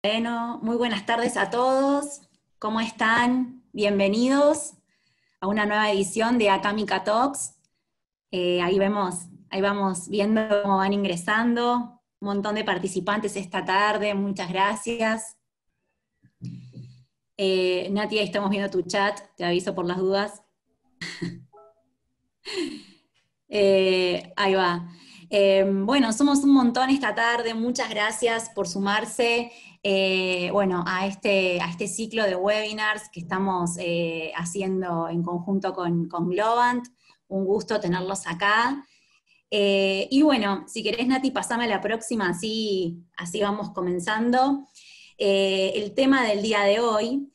Bueno, muy buenas tardes a todos. ¿Cómo están? Bienvenidos a una nueva edición de Acámica Talks. Eh, ahí vemos, ahí vamos viendo cómo van ingresando. Un montón de participantes esta tarde, muchas gracias. Eh, Nati, ahí estamos viendo tu chat, te aviso por las dudas. Eh, ahí va. Eh, bueno, somos un montón esta tarde, muchas gracias por sumarse. Eh, bueno, a este, a este ciclo de webinars que estamos eh, haciendo en conjunto con, Globant. Un gusto tenerlos acá. Eh, y bueno, si querés, Nati, pasame la próxima, así, así vamos comenzando. el tema del día de hoy.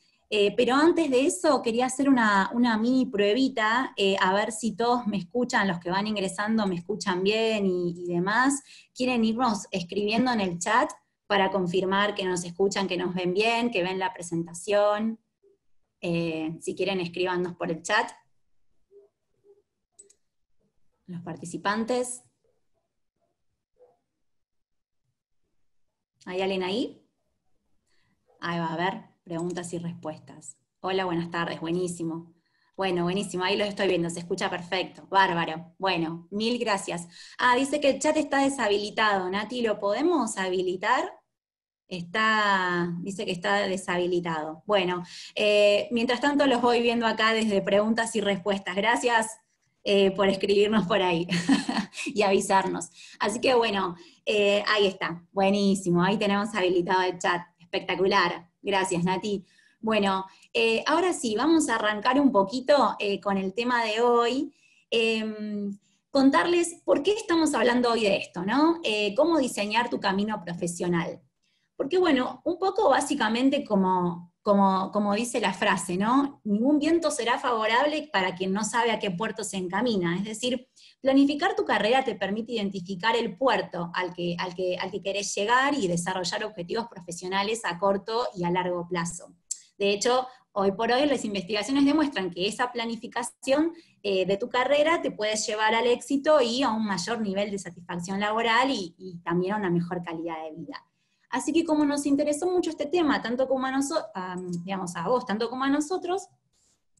pero antes de eso, quería hacer una, una mini pruebita, a ver si todos me escuchan, los que van ingresando me escuchan bien y, y demás. Quieren irnos escribiendo en el chat para confirmar que nos escuchan, que nos ven bien, que ven la presentación. Eh, si quieren, escríbanos por el chat. Los participantes. ¿Hay alguien ahí? Ahí va a haber preguntas y respuestas. Hola, buenas tardes, buenísimo. Bueno, buenísimo, ahí lo estoy viendo, se escucha perfecto, bárbaro. Bueno, mil gracias. Ah, dice que el chat está deshabilitado, Nati, ¿lo podemos habilitar? Está, dice que está deshabilitado. Bueno, eh, mientras tanto los voy viendo acá desde preguntas y respuestas. Gracias eh, por escribirnos por ahí y avisarnos. Así que bueno, eh, ahí está. Buenísimo, ahí tenemos habilitado el chat. Espectacular. Gracias, Nati. Bueno, ahora sí, vamos a arrancar un poquito con el tema de hoy em, contarles por qué estamos hablando hoy de esto, ¿no? cómo diseñar tu camino profesional. Porque bueno, un poco básicamente como, como, dice la frase, ¿no? Ningún viento será favorable para quien no sabe a qué puerto se encamina. Es decir, planificar tu carrera te permite identificar el puerto al que, al que, al que querés llegar y desarrollar objetivos profesionales a corto y a largo plazo. De hecho, hoy por hoy las investigaciones demuestran que esa planificación eh, de tu carrera te puede llevar al éxito y a un mayor nivel de satisfacción laboral y también a una mejor calidad de vida. Así que como nos interesó mucho este tema, tanto como a, digamos, a vos, tanto como a nosotros,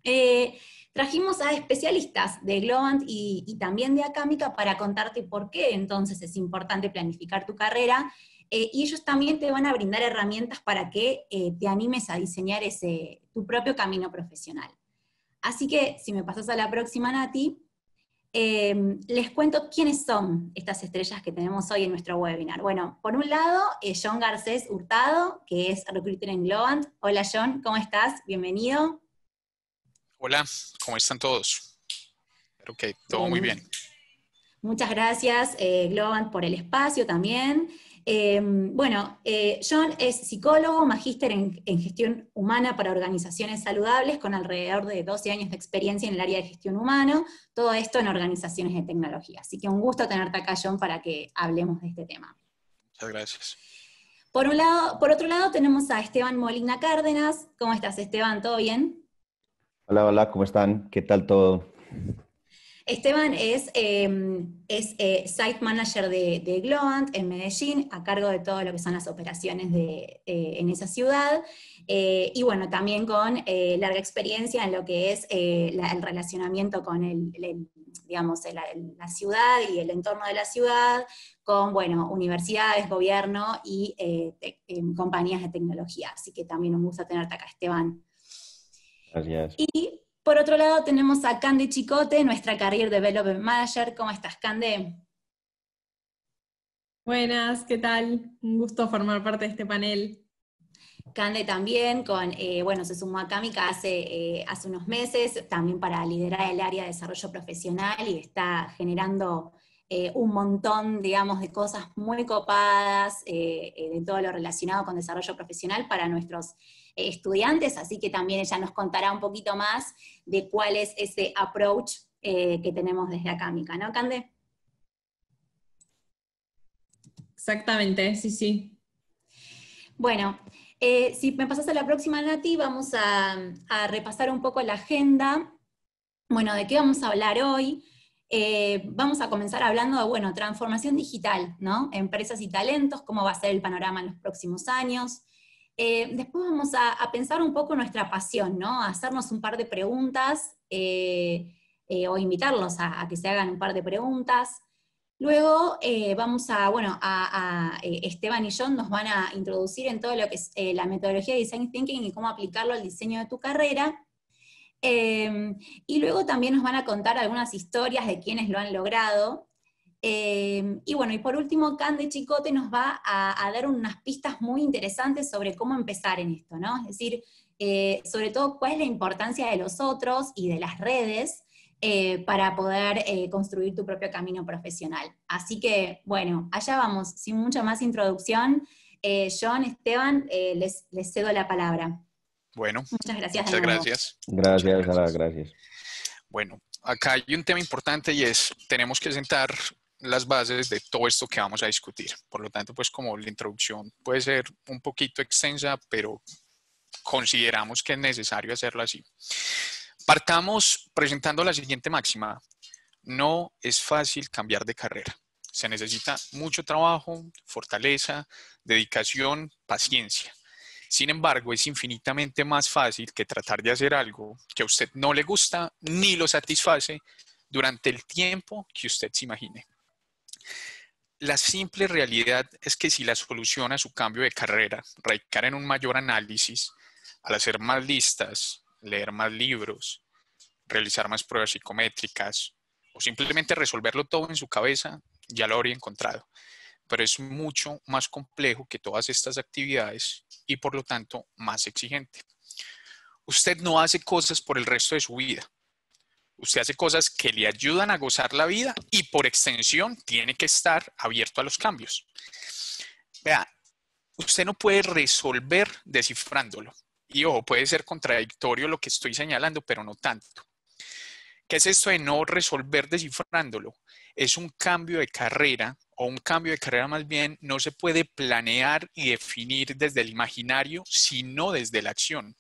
eh, trajimos a especialistas de Globant y, también de Acámica para contarte por qué entonces es importante planificar tu carrera eh, y ellos también te van a brindar herramientas para que eh, te animes a diseñar tu propio camino profesional. Así que si me pasas a la próxima, Nati, Em, les cuento quiénes son estas estrellas que tenemos hoy en nuestro webinar. Bueno, por un lado, eh, John Garcés Hurtado, que es Recruiter en Globant. Hola John, ¿cómo estás? Bienvenido. Hola, ¿cómo están todos? Ok, todo muy bien. Muchas gracias eh, Globant por el espacio también. Eh, bueno, eh, John es psicólogo, magíster en, gestión humana para organizaciones saludables, con alrededor de 12 años de experiencia en el área de gestión humana, todo esto en organizaciones de tecnología. Así que un gusto tenerte acá, John, para que hablemos de este tema. Muchas gracias. Por, un lado, por otro lado, tenemos a Esteban Molina Cárdenas. ¿Cómo estás, Esteban? ¿Todo bien? Hola, hola, ¿cómo están? ¿Qué tal todo? Esteban es, em, es eh, Site Manager de, de, en Medellín, a cargo de todo lo que son las operaciones eh, en esa ciudad, eh, y bueno, también con larga experiencia en lo que es el relacionamiento con el, digamos, la ciudad y el entorno de la ciudad, con, bueno, universidades, gobierno y em, compañías de tecnología. Así que también nos gusta tenerte acá, Esteban. Gracias. Y por otro lado, tenemos a Cande Chicote, nuestra Career Development Manager. ¿Cómo estás, Cande? Buenas, ¿qué tal? Un gusto formar parte de este panel. Cande también, eh, bueno, se sumó a Cámica hace, eh, hace unos meses, también para liderar el área de desarrollo profesional y está generando eh, un montón, digamos, de cosas muy copadas, de todo lo relacionado con desarrollo profesional para nuestros estudiantes, así que también ella nos contará un poquito más de cuál es ese approach eh, que tenemos desde Acámica, ¿no, Cande? Exactamente, sí, sí. Bueno, eh, si me pasas a la próxima, Nati, vamos a, repasar un poco la agenda. Bueno, ¿de qué vamos a hablar hoy? Eh, vamos a comenzar hablando de, bueno, transformación digital, ¿no? Empresas y talentos, cómo va a ser el panorama en los próximos años. Eh, después vamos a, pensar un poco nuestra pasión, ¿no? A hacernos un par de preguntas eh, eh, o invitarlos a, que se hagan un par de preguntas. Luego vamos a, bueno, a, Esteban y John nos van a introducir en todo lo que es la metodología de Design Thinking y cómo aplicarlo al diseño de tu carrera. y luego también nos van a contar algunas historias de quienes lo han logrado Em, y bueno, y por último, Cande Chicote nos va a, dar unas pistas muy interesantes sobre cómo empezar en esto, ¿no? Es decir, eh, sobre todo cuál es la importancia de los otros y de las redes eh, para poder eh, construir tu propio camino profesional. Así que, bueno, allá vamos, sin mucha más introducción. John, Esteban, les, cedo la palabra. Bueno, muchas gracias. Muchas gracias. Gracias, muchas gracias. gracias. Bueno, acá hay un tema importante y es, tenemos que sentar las bases de todo esto que vamos a discutir. Por lo tanto, pues como la introducción puede ser un poquito extensa, pero consideramos que es necesario hacerlo así. Partamos presentando la siguiente máxima. No es fácil cambiar de carrera. Se necesita mucho trabajo, fortaleza, dedicación, paciencia. Sin embargo, es infinitamente más fácil que tratar de hacer algo que a usted no le gusta ni lo satisface durante el tiempo que usted se imagine. La simple realidad es que si la solución a su cambio de carrera radicara en un mayor análisis, al hacer más listas, leer más libros, realizar más pruebas psicométricas o simplemente resolverlo todo en su cabeza, ya lo habría encontrado. Pero es mucho más complejo que todas estas actividades y por lo tanto más exigente. Usted no hace cosas por el resto de su vida usted hace cosas que le ayudan a gozar la vida y por extensión tiene que estar abierto a los cambios. Vea, usted no puede resolver descifrándolo. Y ojo, puede ser contradictorio lo que estoy señalando, pero no tanto. ¿Qué es esto de no resolver descifrándolo? Es un cambio de carrera, o un cambio de carrera más bien, no se puede planear y definir desde el imaginario, sino desde la acción.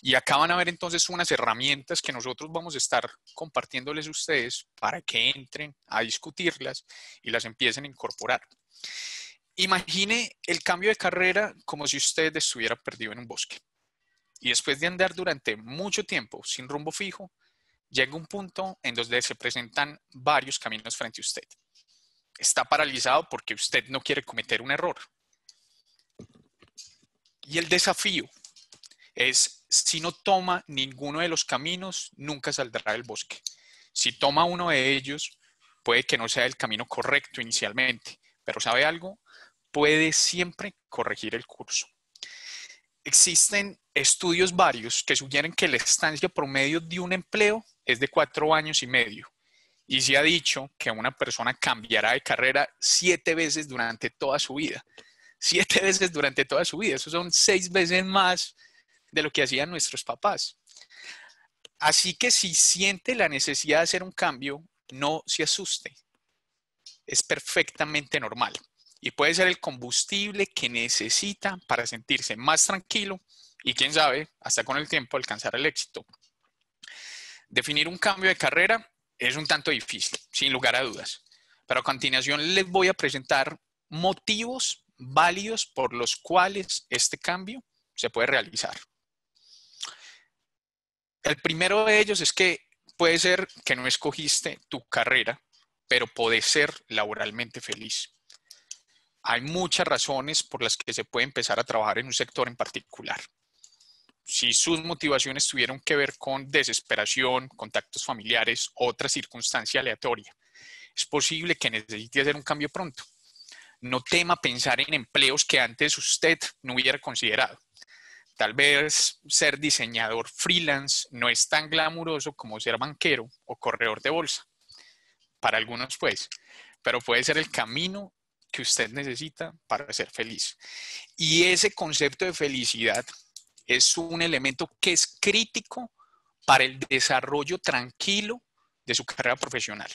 Y acá van a ver entonces unas herramientas que nosotros vamos a estar compartiéndoles a ustedes para que entren a discutirlas y las empiecen a incorporar. Imagine el cambio de carrera como si usted estuviera perdido en un bosque. Y después de andar durante mucho tiempo sin rumbo fijo, llega un punto en donde se presentan varios caminos frente a usted. Está paralizado porque usted no quiere cometer un error. Y el desafío es si no toma ninguno de los caminos, nunca saldrá del bosque. Si toma uno de ellos, puede que no sea el camino correcto inicialmente, pero sabe algo, puede siempre corregir el curso. Existen estudios varios que sugieren que la estancia promedio de un empleo es de cuatro años y medio. Y se ha dicho que una persona cambiará de carrera siete veces durante toda su vida. Siete veces durante toda su vida. Eso son seis veces más de lo que hacían nuestros papás. Así que si siente la necesidad de hacer un cambio, no se asuste. Es perfectamente normal y puede ser el combustible que necesita para sentirse más tranquilo y quién sabe, hasta con el tiempo alcanzar el éxito. Definir un cambio de carrera es un tanto difícil, sin lugar a dudas, pero a continuación les voy a presentar motivos válidos por los cuales este cambio se puede realizar. El primero de ellos es que puede ser que no escogiste tu carrera, pero puede ser laboralmente feliz. Hay muchas razones por las que se puede empezar a trabajar en un sector en particular. Si sus motivaciones tuvieron que ver con desesperación, contactos familiares, otra circunstancia aleatoria, es posible que necesite hacer un cambio pronto. No tema pensar en empleos que antes usted no hubiera considerado Tal vez ser diseñador freelance no es tan glamuroso como ser banquero o corredor de bolsa. Para algunos, pues. Pero puede ser el camino que usted necesita para ser feliz. Y ese concepto de felicidad es un elemento que es crítico para el desarrollo tranquilo de su carrera profesional.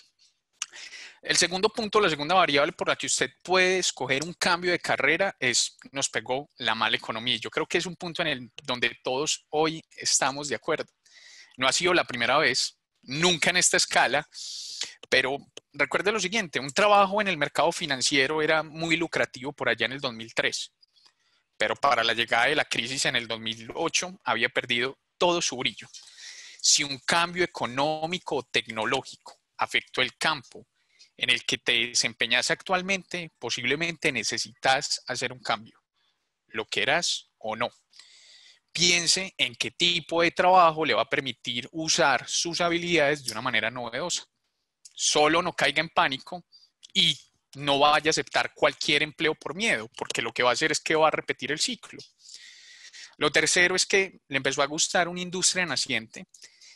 El segundo punto, la segunda variable por la que usted puede escoger un cambio de carrera es, nos pegó la mala economía. Yo creo que es un punto en el donde todos hoy estamos de acuerdo. No ha sido la primera vez, nunca en esta escala, pero recuerde lo siguiente, un trabajo en el mercado financiero era muy lucrativo por allá en el 2003, pero para la llegada de la crisis en el 2008 había perdido todo su brillo. Si un cambio económico o tecnológico afectó el campo en el que te desempeñas actualmente, posiblemente necesitas hacer un cambio, lo quieras o no. Piense en qué tipo de trabajo le va a permitir usar sus habilidades de una manera novedosa. Solo no caiga en pánico y no vaya a aceptar cualquier empleo por miedo, porque lo que va a hacer es que va a repetir el ciclo. Lo tercero es que le empezó a gustar una industria naciente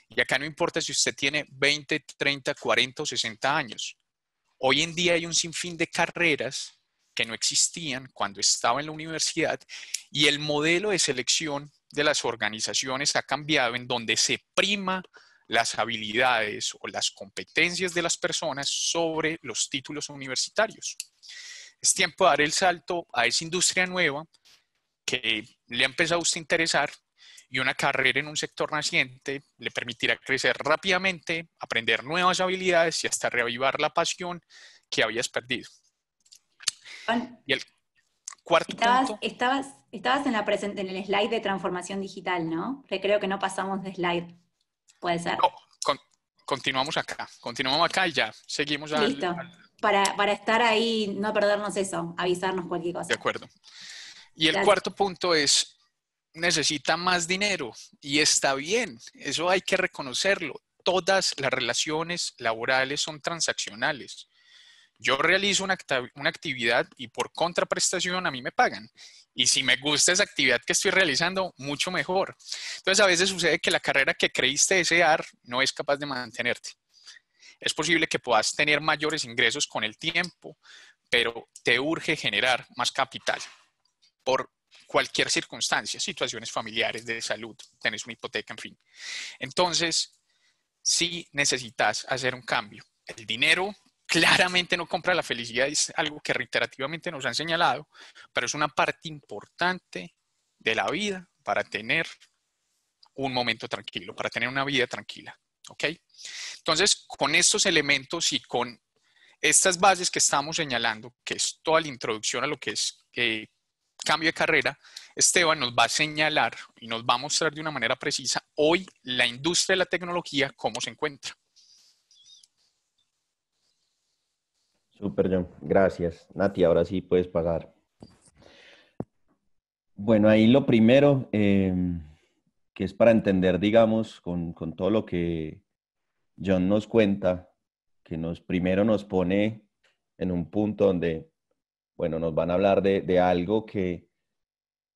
y acá no importa si usted tiene 20, 30, 40 o 60 años. Hoy en día hay un sinfín de carreras que no existían cuando estaba en la universidad y el modelo de selección de las organizaciones ha cambiado en donde se prima las habilidades o las competencias de las personas sobre los títulos universitarios. Es tiempo de dar el salto a esa industria nueva que le ha empezado a usted interesar y una carrera en un sector naciente le permitirá crecer rápidamente, aprender nuevas habilidades y hasta reavivar la pasión que habías perdido. y el cuarto punto, estabas, estabas, en, la en el slide de transformación digital, ¿no? Que creo que no pasamos de slide. Puede ser. continuamos acá, continuamos acá y ya seguimos al, Listo. para, para, estar ahí, no perdernos eso, avisarnos cualquier cosa. De acuerdo. Y el cuarto punto es necesita más dinero y está bien, eso hay que reconocerlo. Todas las relaciones laborales son transaccionales. Yo realizo una, actividad y por contraprestación a mí me pagan. Y si me gusta esa actividad que estoy realizando, mucho mejor. Entonces a veces sucede que la carrera que creíste desear no es capaz de mantenerte. Es posible que puedas tener mayores ingresos con el tiempo, pero te urge generar más capital por cualquier circunstancia, situaciones familiares, de salud, tenés una hipoteca, en fin. Entonces, si sí necesitas hacer un cambio, el dinero claramente no compra la felicidad, es algo que reiterativamente nos han señalado, pero es una parte importante de la vida para tener un momento tranquilo, para tener una vida tranquila. ¿Ok? Entonces, con estos elementos y con estas bases que estamos señalando, que es toda la introducción a lo que es eh, cambio de carrera, Esteban nos va a señalar y nos va a mostrar de una manera precisa hoy la industria de la tecnología, cómo se encuentra. Super, John. Gracias. Nati, ahora sí puedes pagar. Bueno, ahí lo primero, em, que es para entender, digamos, con, con todo lo que John nos cuenta, que nos primero nos pone en un punto donde bueno, nos van a hablar de, algo que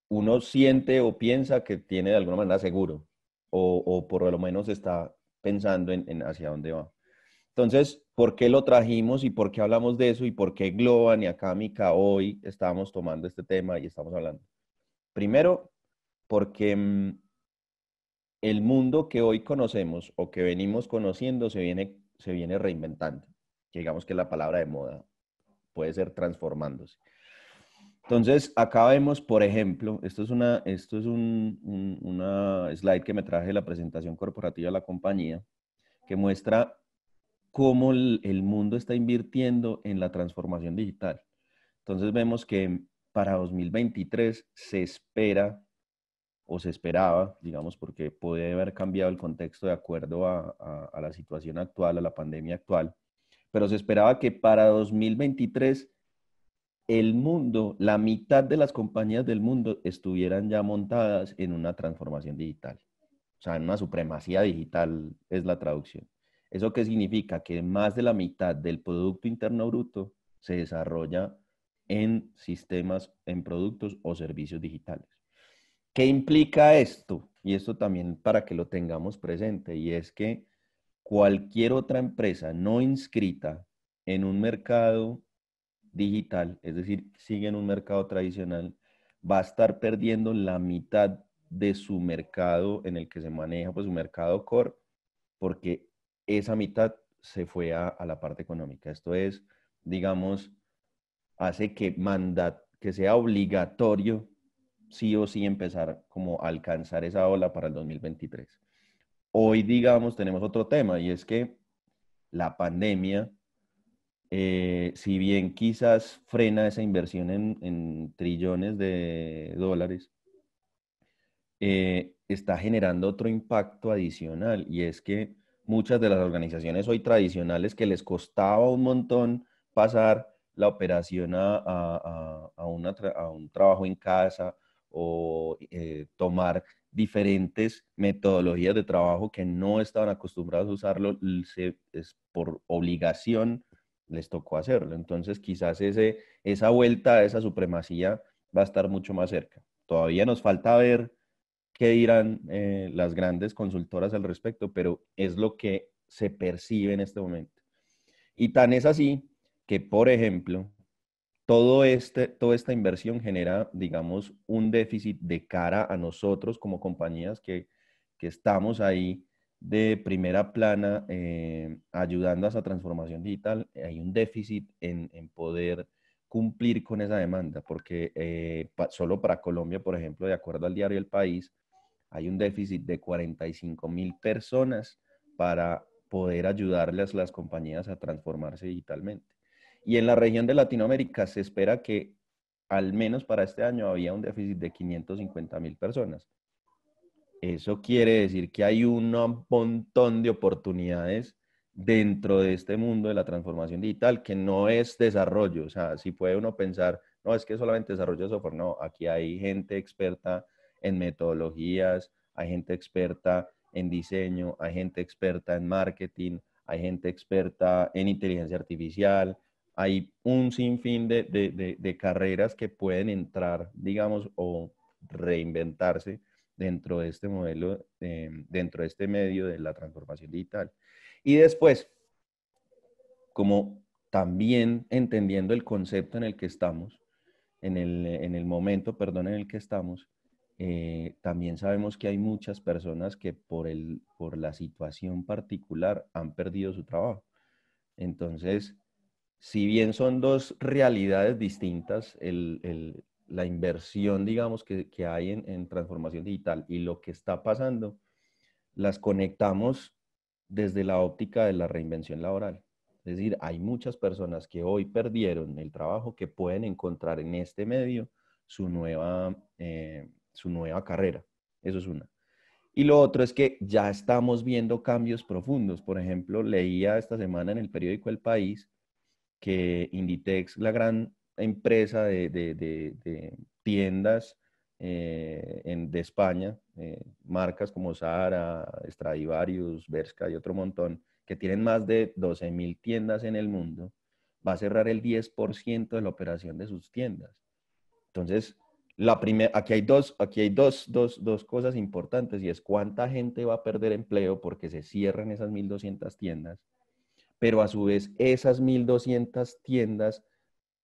uno siente o piensa que tiene de alguna manera seguro, o, por lo menos está pensando en, hacia dónde va. Entonces, ¿por qué lo trajimos y por qué hablamos de eso y por qué Globan y Acámica hoy estamos tomando este tema y estamos hablando? Primero, porque mm, el mundo que hoy conocemos o que venimos conociendo se viene, se viene reinventando, que digamos que es la palabra de moda puede ser transformándose. Entonces, acá vemos, por ejemplo, esto es, una, esto es una slide que me traje de la presentación corporativa de la compañía, que muestra cómo el, mundo está invirtiendo en la transformación digital. Entonces, vemos que para 2023 se espera o se esperaba, digamos, porque puede haber cambiado el contexto de acuerdo a, la situación actual, a la pandemia actual, pero se esperaba que para 2023 el mundo, la mitad de las compañías del mundo estuvieran ya montadas en una transformación digital. O sea, en una supremacía digital es la traducción. ¿Eso qué significa? Que más de la mitad del Producto Interno Bruto se desarrolla en sistemas, en productos o servicios digitales. ¿Qué implica esto? Y esto también para que lo tengamos presente, y es que cualquier otra empresa no inscrita en un mercado digital, es decir, sigue en un mercado tradicional, va a estar perdiendo la mitad de su mercado en el que se maneja, pues su mercado core, porque esa mitad se fue a, la parte económica. Esto es, digamos, hace que mandat, que sea obligatorio sí o sí empezar como a alcanzar esa ola para el 2023. Hoy, digamos, tenemos otro tema y es que la pandemia, eh, si bien quizás frena esa inversión en, trillones de dólares, eh, está generando otro impacto adicional y es que muchas de las organizaciones hoy tradicionales que les costaba un montón pasar la operación a un trabajo en casa, o eh, tomar diferentes metodologías de trabajo que no estaban acostumbrados a usarlo, es por obligación les tocó hacerlo. Entonces, quizás ese, esa vuelta a esa supremacía va a estar mucho más cerca. Todavía nos falta ver qué dirán eh, las grandes consultoras al respecto, pero es lo que se percibe en este momento. Y tan es así que, por ejemplo, todo este, toda esta inversión genera, digamos, un déficit de cara a nosotros como compañías que, estamos ahí de primera plana eh, ayudando a esa transformación digital. Hay un déficit en, poder cumplir con esa demanda, porque eh, solo para Colombia, por ejemplo, de acuerdo al diario El País, hay un déficit de 45 mil personas para poder ayudarles las compañías a transformarse digitalmente. Y en la región de Latinoamérica se espera que al menos para este año había un déficit de 550 mil personas. Eso quiere decir que hay un montón de oportunidades dentro de este mundo de la transformación digital que no es desarrollo. O sea, si puede uno pensar, no, es que solamente desarrollo de software, no, aquí hay gente experta en metodologías, hay gente experta en diseño, hay gente experta en marketing, hay gente experta en inteligencia artificial, hay un sinfín de, de, de, carreras que pueden entrar, digamos, o reinventarse dentro de este modelo, eh, dentro de este medio de la transformación digital. Y después, como también entendiendo el concepto en el que estamos, en el, en el momento, perdón, en el que estamos, eh, también sabemos que hay muchas personas que por, el, por la situación particular han perdido su trabajo. Entonces, si bien son dos realidades distintas, la inversión, digamos, que, hay en, transformación digital y lo que está pasando, las conectamos desde la óptica de la reinvención laboral. Es decir, hay muchas personas que hoy perdieron el trabajo que pueden encontrar en este medio su nueva, eh, su nueva carrera. Eso es una. Y lo otro es que ya estamos viendo cambios profundos. Por ejemplo, leía esta semana en el periódico El País que Inditex, la gran empresa de, tiendas eh, de España, eh, marcas como Zara, Stradivarius, Berska y otro montón, que tienen más de 12.000 tiendas en el mundo, va a cerrar el 10% de la operación de sus tiendas. Entonces, la aquí hay, dos, aquí hay dos, dos cosas importantes y es cuánta gente va a perder empleo porque se cierran esas 1.200 tiendas pero a su vez esas 1.200 tiendas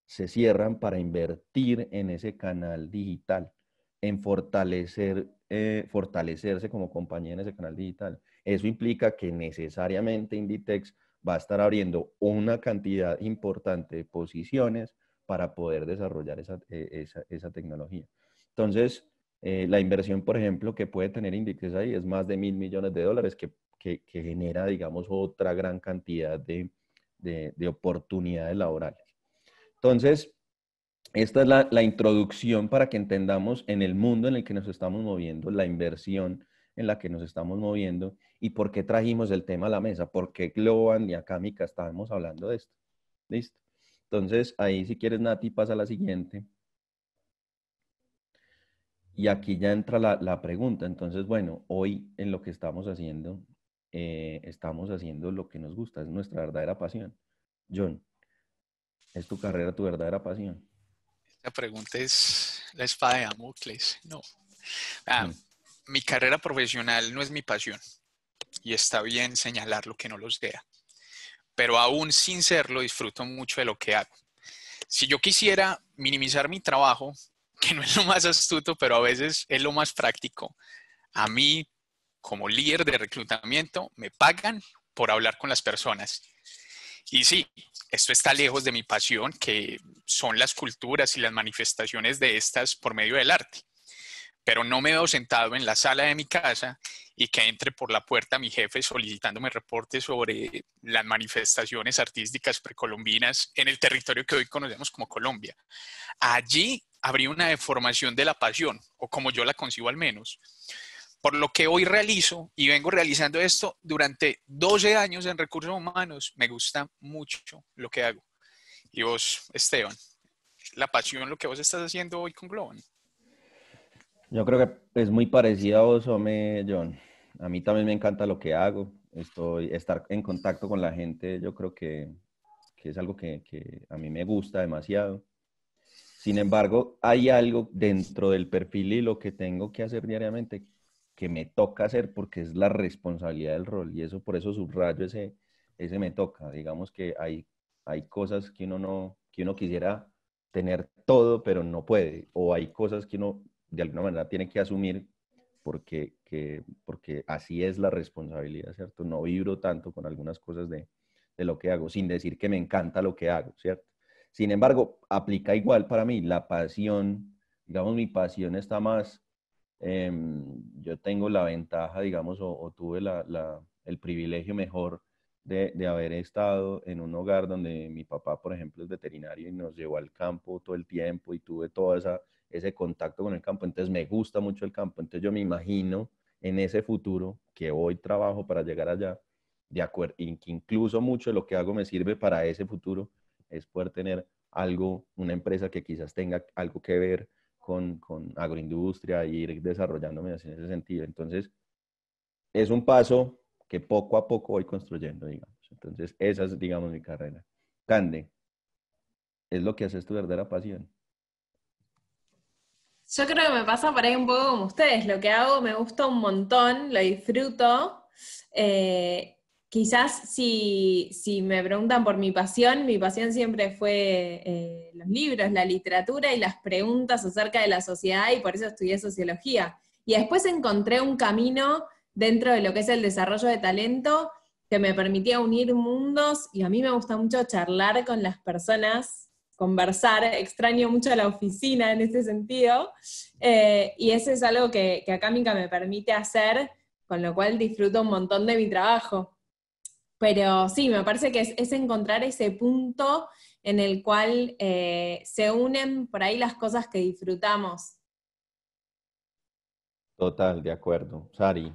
se cierran para invertir en ese canal digital, en fortalecer, eh, fortalecerse como compañía en ese canal digital. Eso implica que necesariamente Inditex va a estar abriendo una cantidad importante de posiciones para poder desarrollar esa eh, tecnología. Entonces, eh, la inversión, por ejemplo, que puede tener índices ahí es más de mil millones de dólares que, genera, digamos, otra gran cantidad de, oportunidades laborales. Entonces, esta es la, la, introducción para que entendamos en el mundo en el que nos estamos moviendo, la inversión en la que nos estamos moviendo y por qué trajimos el tema a la mesa, por qué Globan y Acámica estábamos hablando de esto. ¿Listo? Entonces, ahí si quieres, Nati, pasa a la siguiente. Y aquí ya entra la, pregunta. Entonces, bueno, hoy en lo que estamos haciendo, eh, estamos haciendo lo que nos gusta, es nuestra verdadera pasión. John, ¿es tu carrera tu verdadera pasión? La pregunta es la espada de Amocles. No. Ah, mi carrera profesional no es mi pasión. Y está bien señalar lo que no los vea. Pero aún sin serlo, disfruto mucho de lo que hago. Si yo quisiera minimizar mi trabajo, que no es lo más astuto, pero a veces es lo más práctico. A mí, como líder de reclutamiento, me pagan por hablar con las personas. Y sí, esto está lejos de mi pasión, que son las culturas y las manifestaciones de estas por medio del arte. Pero no me veo sentado en la sala de mi casa y que entre por la puerta mi jefe solicitándome reportes sobre las manifestaciones artísticas precolombinas en el territorio que hoy conocemos como Colombia. Allí habría una deformación de la pasión, o como yo la concibo al menos. Por lo que hoy realizo y vengo realizando esto durante 12 años en recursos humanos, me gusta mucho lo que hago. Y vos, Esteban, la pasión, lo que vos estás haciendo hoy con Globan. Yo creo que es muy parecido a vos, Ome, John. A mí también me encanta lo que hago. Estoy, estar en contacto con la gente, yo creo que, es algo que a mí me gusta demasiado. Sin embargo, hay algo dentro del perfil y lo que tengo que hacer diariamente que me toca hacer porque es la responsabilidad del rol y eso por eso subrayo ese, ese me toca. Digamos que hay, hay cosas que uno, no, que uno quisiera tener todo pero no puede o hay cosas que uno de alguna manera tiene que asumir porque, porque así es la responsabilidad, ¿cierto? No vibro tanto con algunas cosas de, de, lo que hago, sin decir que me encanta lo que hago, ¿cierto? Sin embargo, aplica igual para mí la pasión, digamos, mi pasión está más, em, yo tengo la ventaja, digamos, o, tuve el privilegio mejor de, haber estado en un hogar donde mi papá, por ejemplo, es veterinario y nos llevó al campo todo el tiempo y tuve todo esa, ese contacto con el campo. Entonces me gusta mucho el campo. Entonces yo me imagino en ese futuro que hoy trabajo para llegar allá, de acuerdo, y que incluso mucho de lo que hago me sirve para ese futuro, es poder tener algo, una empresa que quizás tenga algo que ver con, con agroindustria y ir desarrollándome en ese sentido. Entonces, es un paso que poco a poco voy construyendo, digamos. Entonces, esa es, digamos, mi carrera. Cande, ¿es lo que haces tu verdadera pasión? Yo creo que me pasa por ahí un poco como ustedes. Lo que hago me gusta un montón, lo disfruto. Eh, Quizás si, me preguntan por mi pasión, mi pasión siempre fue eh, los libros, la literatura y las preguntas acerca de la sociedad y por eso estudié sociología. Y después encontré un camino dentro de lo que es el desarrollo de talento que me permitía unir mundos y a mí me gusta mucho charlar con las personas, conversar, extraño mucho la oficina en ese sentido eh, y eso es algo que, que Acámica me permite hacer, con lo cual disfruto un montón de mi trabajo. Pero sí, me parece que es, encontrar ese punto en el cual eh, se unen por ahí las cosas que disfrutamos. Total, de acuerdo. Sari.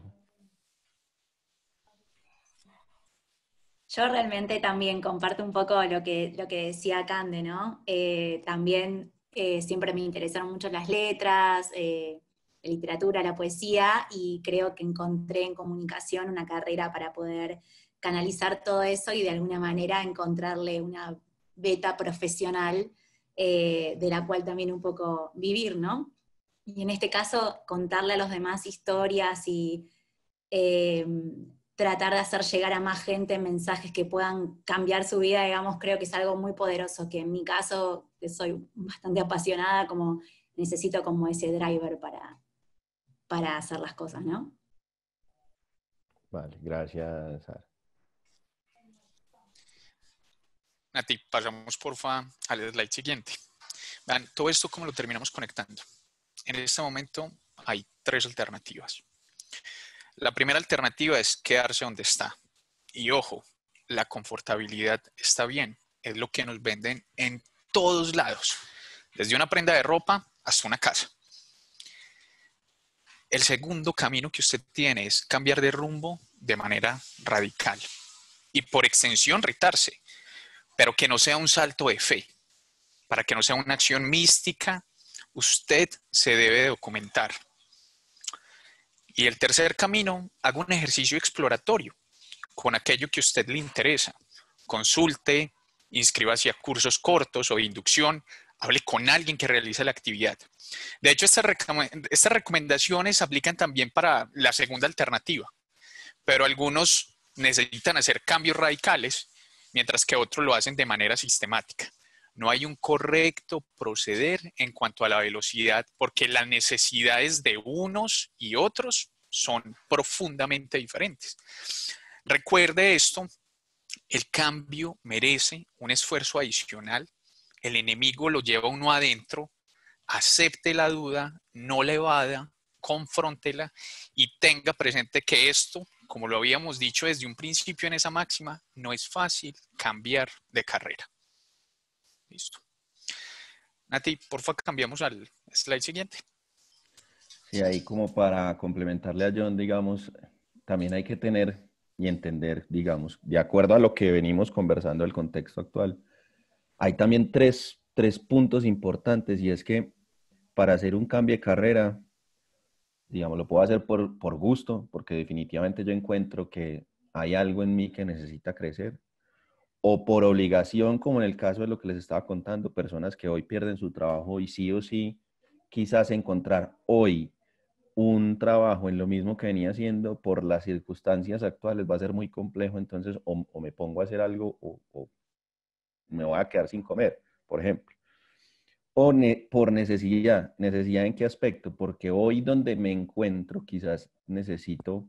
Yo realmente también comparto un poco lo que, lo que decía Cande, ¿no? Eh, también eh, siempre me interesaron mucho las letras, la literatura, la poesía, y creo que encontré en comunicación una carrera para poder canalizar todo eso y de alguna manera encontrarle una beta profesional eh, de la cual también un poco vivir, ¿no? Y en este caso, contarle a los demás historias y eh, tratar de hacer llegar a más gente mensajes que puedan cambiar su vida, digamos, creo que es algo muy poderoso, que en mi caso, que soy bastante apasionada, como necesito como ese driver para, para hacer las cosas, ¿no? Vale, gracias. Sara. a ti, pasamos porfa al slide siguiente. Vean, todo esto como lo terminamos conectando. En este momento hay tres alternativas. La primera alternativa es quedarse donde está. Y ojo, la confortabilidad está bien. Es lo que nos venden en todos lados. Desde una prenda de ropa hasta una casa. El segundo camino que usted tiene es cambiar de rumbo de manera radical. Y por extensión, retarse pero que no sea un salto de fe, para que no sea una acción mística, usted se debe documentar. Y el tercer camino, haga un ejercicio exploratorio con aquello que a usted le interesa. Consulte, inscriba hacia cursos cortos o inducción, hable con alguien que realice la actividad. De hecho, estas, estas recomendaciones aplican también para la segunda alternativa, pero algunos necesitan hacer cambios radicales mientras que otros lo hacen de manera sistemática. No hay un correcto proceder en cuanto a la velocidad porque las necesidades de unos y otros son profundamente diferentes. Recuerde esto, el cambio merece un esfuerzo adicional, el enemigo lo lleva uno adentro, acepte la duda, no le vada, confróntela y tenga presente que esto como lo habíamos dicho desde un principio en esa máxima, no es fácil cambiar de carrera. Listo. Nati, porfa, cambiamos al slide siguiente. Sí, ahí como para complementarle a John, digamos, también hay que tener y entender, digamos, de acuerdo a lo que venimos conversando el contexto actual, hay también tres, tres puntos importantes y es que para hacer un cambio de carrera digamos, lo puedo hacer por, gusto, porque definitivamente yo encuentro que hay algo en mí que necesita crecer, o por obligación, como en el caso de lo que les estaba contando, personas que hoy pierden su trabajo y sí o sí, quizás encontrar hoy un trabajo en lo mismo que venía haciendo por las circunstancias actuales va a ser muy complejo, entonces o, me pongo a hacer algo o me voy a quedar sin comer, por ejemplo o por necesidad. ¿Necesidad en qué aspecto? Porque hoy donde me encuentro quizás necesito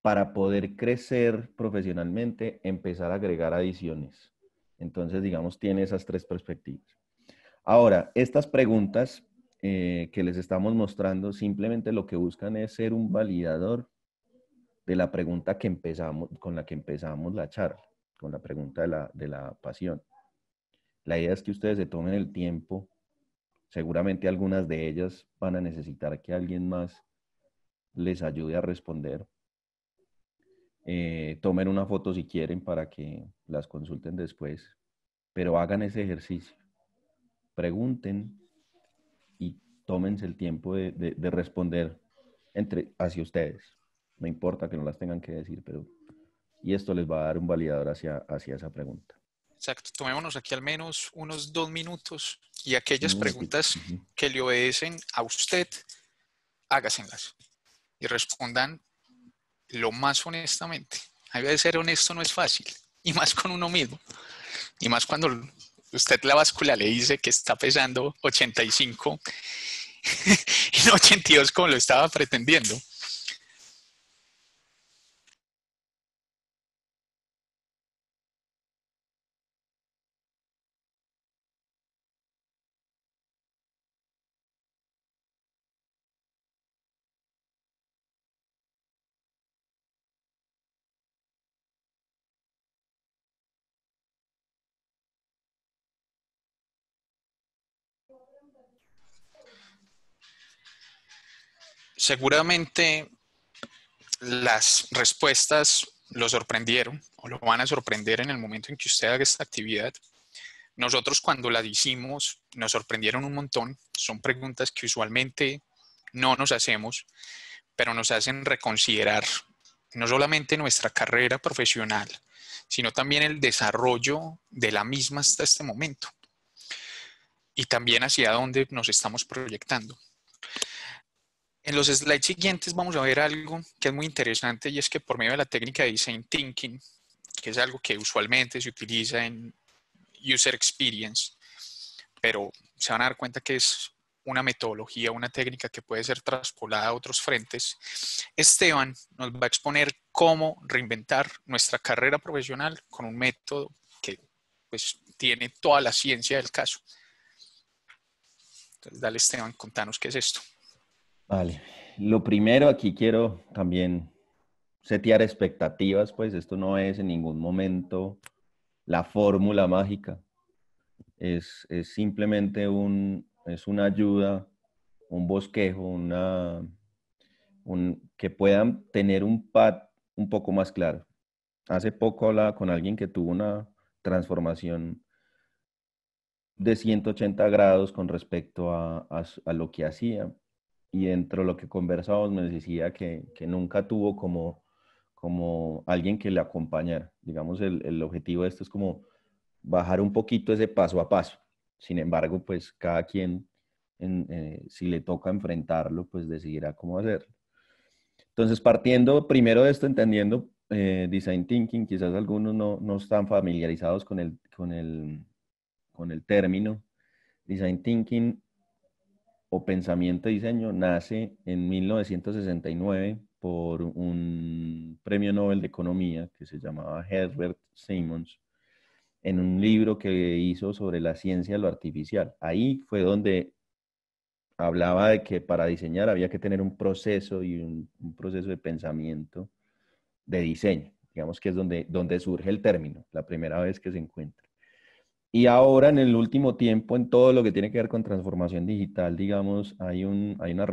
para poder crecer profesionalmente, empezar a agregar adiciones. Entonces, digamos, tiene esas tres perspectivas. Ahora, estas preguntas eh, que les estamos mostrando simplemente lo que buscan es ser un validador de la pregunta que empezamos, con la que empezamos la charla, con la pregunta de la pasión. La idea es que ustedes se tomen el tiempo. Seguramente algunas de ellas van a necesitar que alguien más les ayude a responder. Eh, tomen una foto si quieren para que las consulten después, pero hagan ese ejercicio. Pregunten y tómense el tiempo de, responder entre, hacia ustedes. No importa que no las tengan que decir, pero... Y esto les va a dar un validador hacia, hacia esa pregunta. Exacto, tomémonos aquí al menos unos dos minutos y aquellas preguntas que le obedecen a usted, hágasenlas y respondan lo más honestamente. A que ser honesto no es fácil, y más con uno mismo, y más cuando usted la báscula le dice que está pesando 85 y no 82 como lo estaba pretendiendo. seguramente las respuestas lo sorprendieron o lo van a sorprender en el momento en que usted haga esta actividad. Nosotros cuando la hicimos nos sorprendieron un montón. Son preguntas que usualmente no nos hacemos, pero nos hacen reconsiderar no solamente nuestra carrera profesional, sino también el desarrollo de la misma hasta este momento y también hacia dónde nos estamos proyectando. En los slides siguientes vamos a ver algo que es muy interesante y es que por medio de la técnica de design thinking, que es algo que usualmente se utiliza en user experience, pero se van a dar cuenta que es una metodología, una técnica que puede ser traspolada a otros frentes, Esteban nos va a exponer cómo reinventar nuestra carrera profesional con un método que pues, tiene toda la ciencia del caso. dale Esteban, contanos qué es esto. Vale. Lo primero aquí quiero también setear expectativas, pues esto no es en ningún momento la fórmula mágica. Es, simplemente es una ayuda, un bosquejo, una, que puedan tener un pad un poco más claro. Hace poco hablaba con alguien que tuvo una transformación de 180 grados con respecto a lo que hacía y dentro de lo que conversábamos me decía que, que, nunca tuvo como, como alguien que le acompañara. Digamos, el, el, objetivo de esto es como bajar un poquito ese paso a paso. Sin embargo, pues cada quien, eh, si le toca enfrentarlo, pues decidirá cómo hacerlo. Entonces, partiendo primero de esto, entendiendo eh, Design Thinking, quizás algunos no, no están familiarizados con el, con, el, con el término. Design Thinking o pensamiento de diseño nace en 1969 por un premio Nobel de Economía que se llamaba Herbert Simons en un libro que hizo sobre la ciencia de lo artificial. Ahí fue donde hablaba de que para diseñar había que tener un proceso y un, un proceso de pensamiento de diseño. Digamos que es donde, donde surge el término, la primera vez que se encuentra. Y ahora en el último tiempo, en todo lo que tiene que ver con transformación digital, digamos, hay un, hay una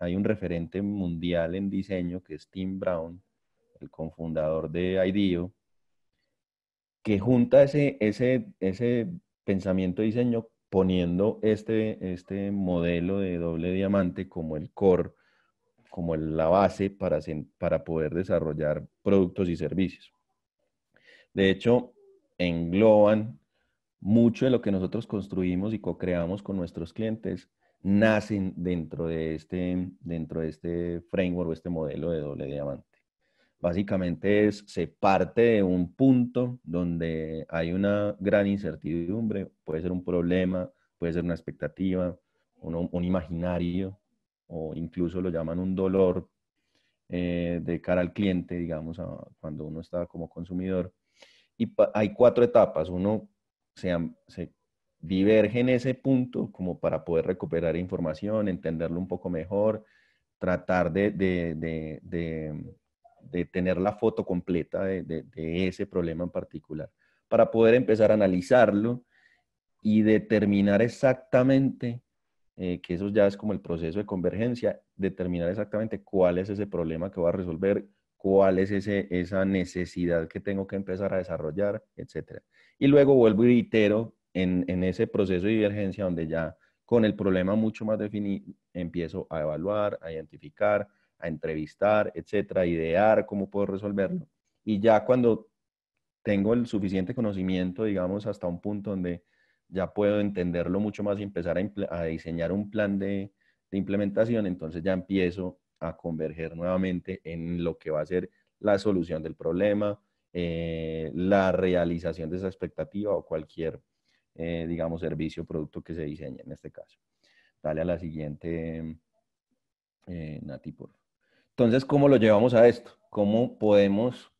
hay un referente mundial en diseño que es Tim Brown, el cofundador de IDEO, que junta ese, ese, ese pensamiento de diseño poniendo este, este modelo de doble diamante como el core, como la base para, para poder desarrollar productos y servicios. De hecho, engloban mucho de lo que nosotros construimos y co-creamos con nuestros clientes nacen dentro de este, dentro de este framework o este modelo de doble diamante. Básicamente es, se parte de un punto donde hay una gran incertidumbre, puede ser un problema, puede ser una expectativa, un imaginario o incluso lo llaman un dolor eh, de cara al cliente, digamos, cuando uno está como consumidor. Y hay cuatro etapas. Uno se, se diverge en ese punto como para poder recuperar información, entenderlo un poco mejor, tratar de, tener la foto completa de, ese problema en particular, para poder empezar a analizarlo y determinar exactamente, eh, que eso ya es como el proceso de convergencia, determinar exactamente cuál es ese problema que va a resolver, cuál es ese, esa necesidad que tengo que empezar a desarrollar, etcétera. Y luego vuelvo y reitero en, ese proceso de divergencia donde ya con el problema mucho más definido empiezo a evaluar, a identificar, a entrevistar, etcétera, a idear cómo puedo resolverlo. Y ya cuando tengo el suficiente conocimiento, digamos, hasta un punto donde ya puedo entenderlo mucho más y empezar a, diseñar un plan de, de implementación, entonces ya empiezo a converger nuevamente en lo que va a ser la solución del problema, eh, la realización de esa expectativa o cualquier, eh, digamos, servicio o producto que se diseñe en este caso. Dale a la siguiente, eh, Nati, por Entonces, ¿cómo lo llevamos a esto? ¿Cómo podemos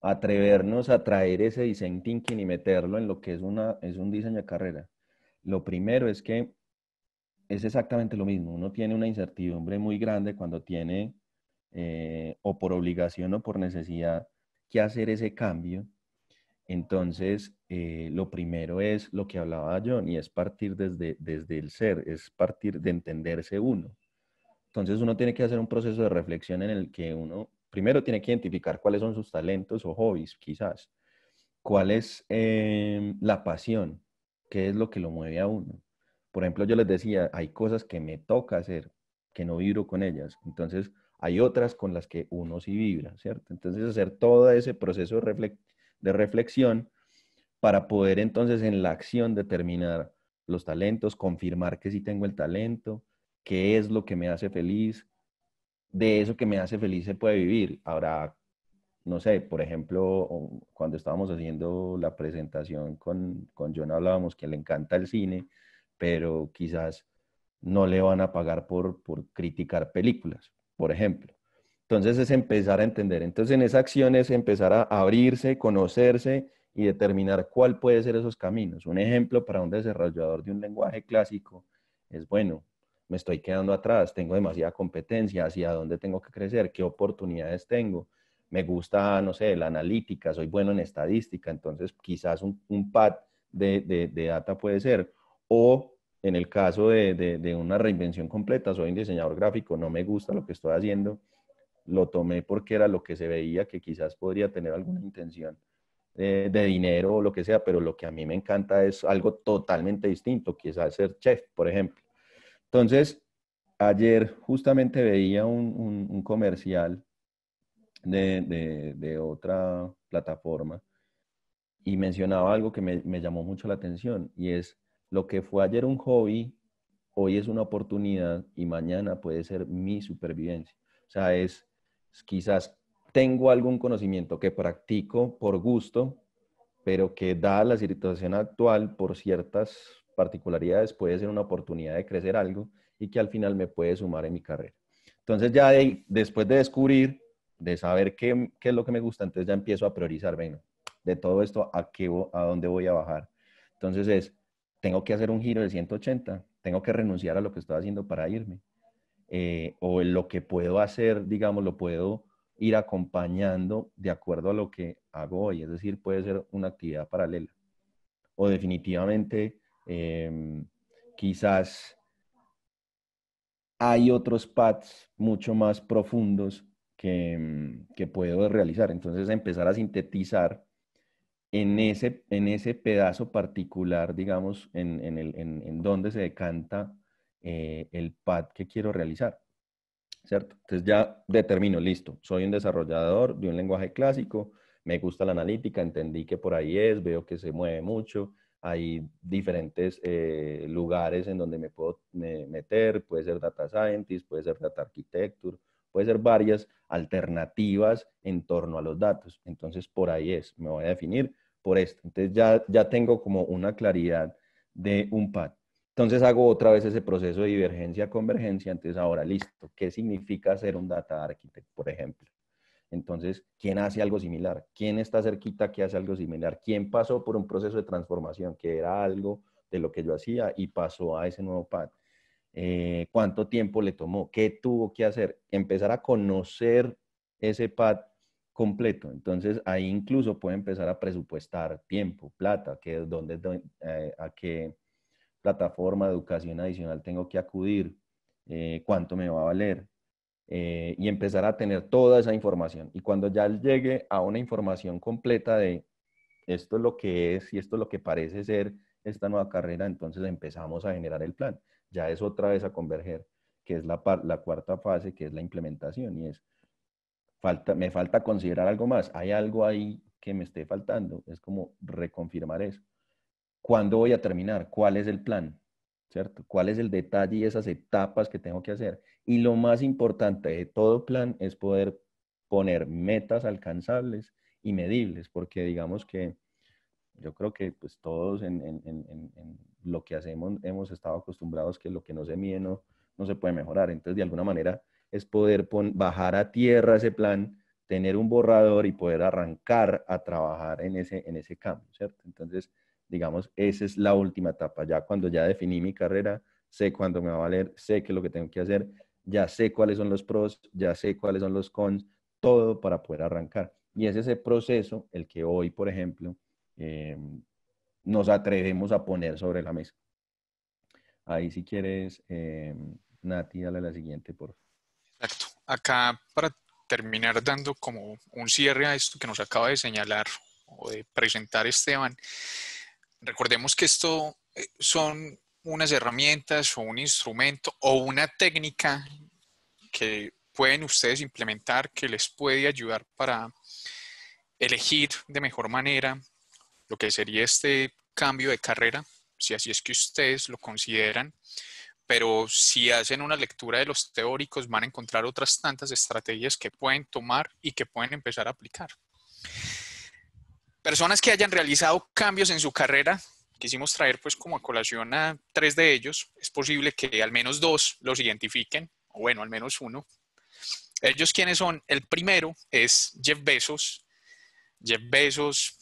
atrevernos a traer ese design thinking y meterlo en lo que es, una, es un diseño a carrera? Lo primero es que es exactamente lo mismo. Uno tiene una incertidumbre muy grande cuando tiene, eh, o por obligación o por necesidad, que hacer ese cambio. Entonces, eh, lo primero es lo que hablaba John y es partir desde, desde el ser, es partir de entenderse uno. Entonces, uno tiene que hacer un proceso de reflexión en el que uno primero tiene que identificar cuáles son sus talentos o hobbies, quizás. ¿Cuál es eh, la pasión? ¿Qué es lo que lo mueve a uno? Por ejemplo, yo les decía, hay cosas que me toca hacer, que no vibro con ellas. Entonces, hay otras con las que uno sí vibra, ¿cierto? Entonces, hacer todo ese proceso de reflexión para poder entonces en la acción determinar los talentos, confirmar que sí tengo el talento, qué es lo que me hace feliz, de eso que me hace feliz se puede vivir. Ahora, no sé, por ejemplo, cuando estábamos haciendo la presentación con, con John hablábamos que le encanta el cine pero quizás no le van a pagar por, criticar películas, por ejemplo. Entonces es empezar a entender. Entonces en esa acción es empezar a abrirse, conocerse y determinar cuál puede ser esos caminos. Un ejemplo para un desarrollador de un lenguaje clásico es, bueno, me estoy quedando atrás, tengo demasiada competencia, hacia dónde tengo que crecer, qué oportunidades tengo. Me gusta, no sé, la analítica, soy bueno en estadística, entonces quizás un, un pad de, de data puede ser o en el caso de, una reinvención completa, soy un diseñador gráfico, no me gusta lo que estoy haciendo, lo tomé porque era lo que se veía que quizás podría tener alguna intención eh, de, dinero o lo que sea, pero lo que a mí me encanta es algo totalmente distinto, quizás ser chef, por ejemplo. Entonces, ayer justamente veía un, comercial de otra plataforma y mencionaba algo que me, me, llamó mucho la atención y es lo que fue ayer un hobby, hoy es una oportunidad y mañana puede ser mi supervivencia. O sea, es, quizás tengo algún conocimiento que practico por gusto, pero que da la situación actual, por ciertas particularidades, puede ser una oportunidad de crecer algo y que al final me puede sumar en mi carrera. Entonces ya después de descubrir, de saber qué, es lo que me gusta, entonces ya empiezo a priorizar, bueno, de todo esto, a, qué, a dónde voy a bajar. Entonces es, tengo que hacer un giro de 180, tengo que renunciar a lo que estoy haciendo para irme. Eh, o lo que puedo hacer, digamos, lo puedo ir acompañando de acuerdo a lo que hago hoy, es decir, puede ser una actividad paralela. O definitivamente, em, quizás hay otros paths mucho más profundos que em, puedo realizar. Entonces, empezar a sintetizar en ese, en ese pedazo particular, digamos, en, donde se decanta eh, el pad que quiero realizar. ¿Cierto? Entonces ya determino, listo, soy un desarrollador de un lenguaje clásico, me gusta la analítica, entendí que por ahí es, veo que se mueve mucho, hay diferentes eh, lugares en donde me puedo eh, meter, puede ser data scientist, puede ser data architecture, puede ser varias alternativas en torno a los datos. Entonces, por ahí es, me voy a definir por esto. Entonces, ya, ya tengo como una claridad de un PAD. Entonces, hago otra vez ese proceso de divergencia-convergencia. Entonces, ahora, listo, ¿qué significa ser un data architect, por ejemplo? Entonces, ¿quién hace algo similar? ¿Quién está cerquita que hace algo similar? ¿Quién pasó por un proceso de transformación que era algo de lo que yo hacía y pasó a ese nuevo PAD? Eh, cuánto tiempo le tomó, qué tuvo que hacer, empezar a conocer ese pad completo. Entonces ahí incluso puede empezar a presupuestar tiempo, plata, que eh, a qué plataforma de educación adicional tengo que acudir, eh, cuánto me va a valer. y empezar a tener toda esa información. Y cuando ya llegue a una información completa de esto es lo que es y esto lo que parece ser, esta nueva carrera, entonces empezamos a generar el plan. Ya es otra vez a converger, que es la, cuarta fase, que es la implementación, y es, falta, me falta considerar algo más, hay algo ahí que me esté faltando, es como reconfirmar eso. ¿Cuándo voy a terminar? ¿Cuál es el plan? ¿Cierto? ¿Cuál es el detalle y esas etapas que tengo que hacer? Y lo más importante de todo plan es poder poner metas alcanzables y medibles, porque digamos que yo creo que pues todos en, en, en, en, lo que hacemos hemos estado acostumbrados que lo que no se mide no, no se puede mejorar. Entonces, de alguna manera es poder bajar a tierra ese plan, tener un borrador y poder arrancar a trabajar en ese, en ese cambio, ¿cierto? Entonces, digamos, esa es la última etapa. Ya cuando ya definí mi carrera, sé cuándo me va a valer, sé qué es lo que tengo que hacer, ya sé cuáles son los pros, ya sé cuáles son los cons, todo para poder arrancar. Y es ese proceso el que hoy, por ejemplo, eh, nos atrevemos a poner sobre la mesa. Ahí si quieres, eh, Nati, dale la siguiente, por Exacto. Acá para terminar dando como un cierre a esto que nos acaba de señalar o de presentar Esteban, recordemos que esto eh, son unas herramientas o un instrumento o una técnica que pueden ustedes implementar que les puede ayudar para elegir de mejor manera lo que sería este cambio de carrera, si así es que ustedes lo consideran, pero si hacen una lectura de los teóricos van a encontrar otras tantas estrategias que pueden tomar y que pueden empezar a aplicar. Personas que hayan realizado cambios en su carrera, quisimos traer pues como a colación a tres de ellos, es posible que al menos dos los identifiquen, o bueno, al menos uno. Ellos quiénes son, el primero es Jeff Bezos. Jeff Bezos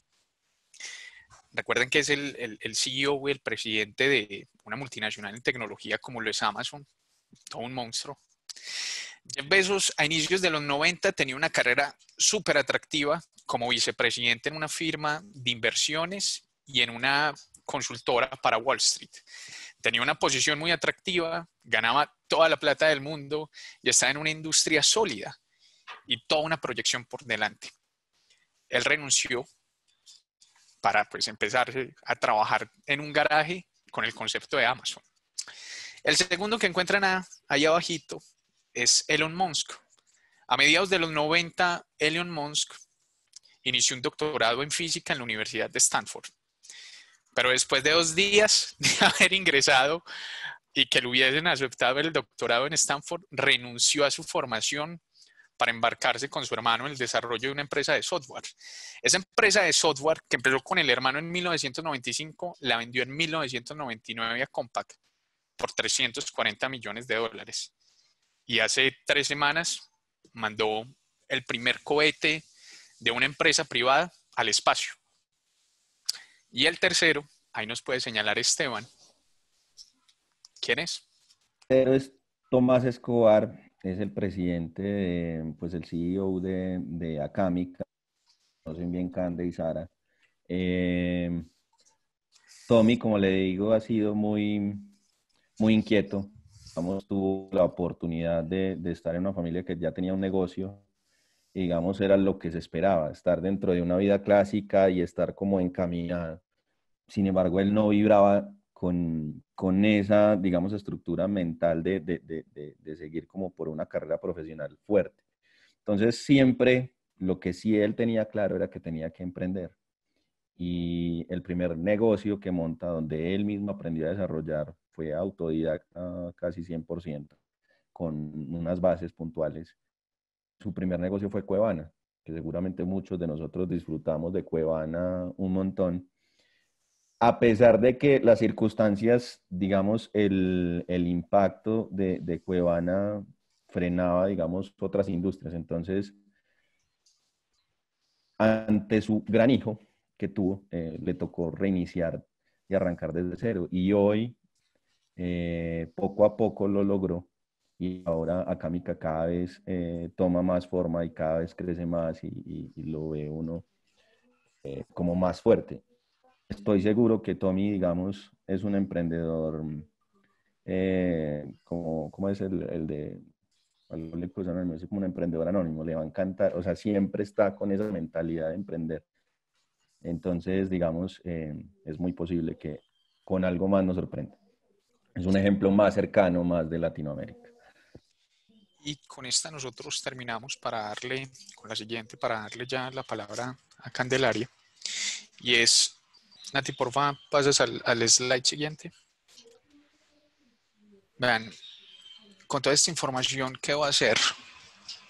recuerden que es el, CEO y el presidente de una multinacional en tecnología como lo es Amazon, todo un monstruo. Jeff Bezos a inicios de los 90 tenía una carrera súper atractiva como vicepresidente en una firma de inversiones y en una consultora para Wall Street. Tenía una posición muy atractiva, ganaba toda la plata del mundo y estaba en una industria sólida y toda una proyección por delante. Él renunció para pues, empezar eh, a trabajar en un garaje con el concepto de Amazon. El segundo que encuentran ahí abajito es Elon Musk. A mediados de los 90, Elon Musk inició un doctorado en física en la Universidad de Stanford. Pero después de dos días de haber ingresado y que le hubiesen aceptado el doctorado en Stanford, renunció a su formación para embarcarse con su hermano en el desarrollo de una empresa de software. Esa empresa de software que empezó con el hermano en 1995 la vendió en 1999 a Compaq por 340 millones de dólares. Y hace tres semanas mandó el primer cohete de una empresa privada al espacio. Y el tercero, ahí nos puede señalar Esteban. ¿Quién es? es Tomás Escobar es el presidente, pues el CEO de, de Acámica, conocen bien Cande y Sara. Eh, Tommy, como le digo, ha sido muy, muy inquieto. Digamos, tuvo la oportunidad de, de, estar en una familia que ya tenía un negocio. Y digamos, era lo que se esperaba, estar dentro de una vida clásica y estar como encaminado. Sin embargo, él no vibraba con, con esa, digamos, estructura mental de, seguir como por una carrera profesional fuerte. Entonces, siempre lo que sí él tenía claro era que tenía que emprender. Y el primer negocio que monta, donde él mismo aprendió a desarrollar, fue autodidacta casi 100%, con unas bases puntuales. Su primer negocio fue Cuevana, que seguramente muchos de nosotros disfrutamos de Cuevana un montón a pesar de que las circunstancias, digamos, el, impacto de, Cuevana frenaba, digamos, otras industrias. Entonces, ante su gran hijo que tuvo, eh, le tocó reiniciar y arrancar desde cero. Y hoy, eh, poco a poco lo logró. Y ahora Acámica cada vez eh, toma más forma y cada vez crece más y lo ve uno como más fuerte estoy seguro que Tommy, digamos, es un emprendedor, mm, eh, como, ¿cómo es el, el de Es como un emprendedor anónimo, le va a encantar, o sea, siempre está con esa mentalidad de emprender. Entonces, digamos, eh, es muy posible que con algo más nos sorprenda. Es un ejemplo más cercano, más de Latinoamérica. Y con esta nosotros terminamos para darle, con la siguiente, para darle ya la palabra a Candelaria. Y es Nati, por favor, pasas al, al slide siguiente. Vean, con toda esta información, ¿qué va a hacer?